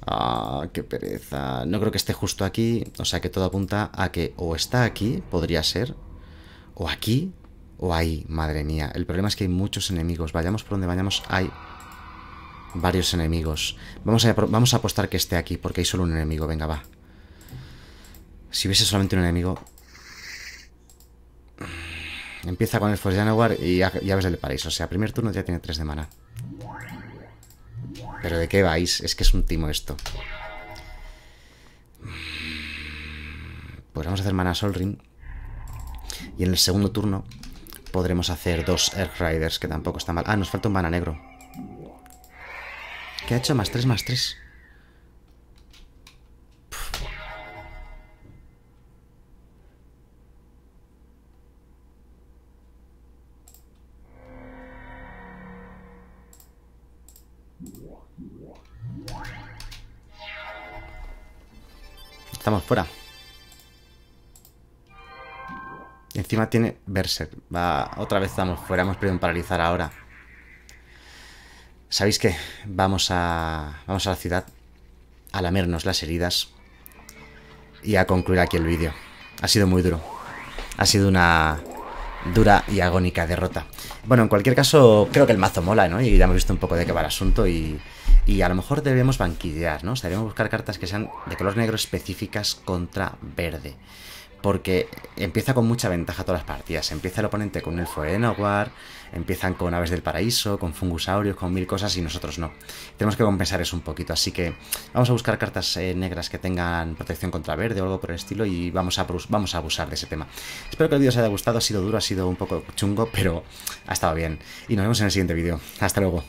Ah, qué pereza. No creo que esté justo aquí. O sea que todo apunta a que o está aquí, podría ser, o aquí, o ahí. Madre mía. El problema es que hay muchos enemigos. Vayamos por donde vayamos, hay varios enemigos. Vamos vamos a apostar que esté aquí, porque hay solo un enemigo. Venga, va. Si hubiese solamente un enemigo, Empieza con el Force Janowar y ves del paraíso. O sea, primer turno ya tiene 3 de mana. ¿Pero de qué vais? Es que es un timo esto. Pues vamos a hacer mana Sol Ring. Y en el segundo turno podremos hacer dos Earth Riders, que tampoco está mal. Ah, nos falta un mana negro. ¿Qué ha hecho? Más 3, más 3. Vamos fuera. Encima tiene Berserk. Va, otra vez estamos fuera. Hemos perdido podido paralizar ahora. ¿Sabéis qué? Vamos a, vamos a la ciudad. A lamernos las heridas. Y a concluir aquí el vídeo. Ha sido muy duro. Ha sido una dura y agónica derrota. Bueno, en cualquier caso, creo que el mazo mola, ¿no? Y ya hemos visto un poco de qué va el asunto y, y a lo mejor debemos banquillear, ¿no? O sea, debemos buscar cartas que sean de color negro específicas contra verde porque empieza con mucha ventaja todas las partidas. Empieza el oponente con el elfo de empiezan con aves del paraíso, con fungusaurios, con mil cosas y nosotros no. Tenemos que compensar eso un poquito, así que vamos a buscar cartas eh, negras que tengan protección contra verde o algo por el estilo y vamos a, vamos a abusar de ese tema. Espero que el vídeo os haya gustado, ha sido duro, ha sido un poco chungo, pero ha estado bien. Y nos vemos en el siguiente vídeo. Hasta luego.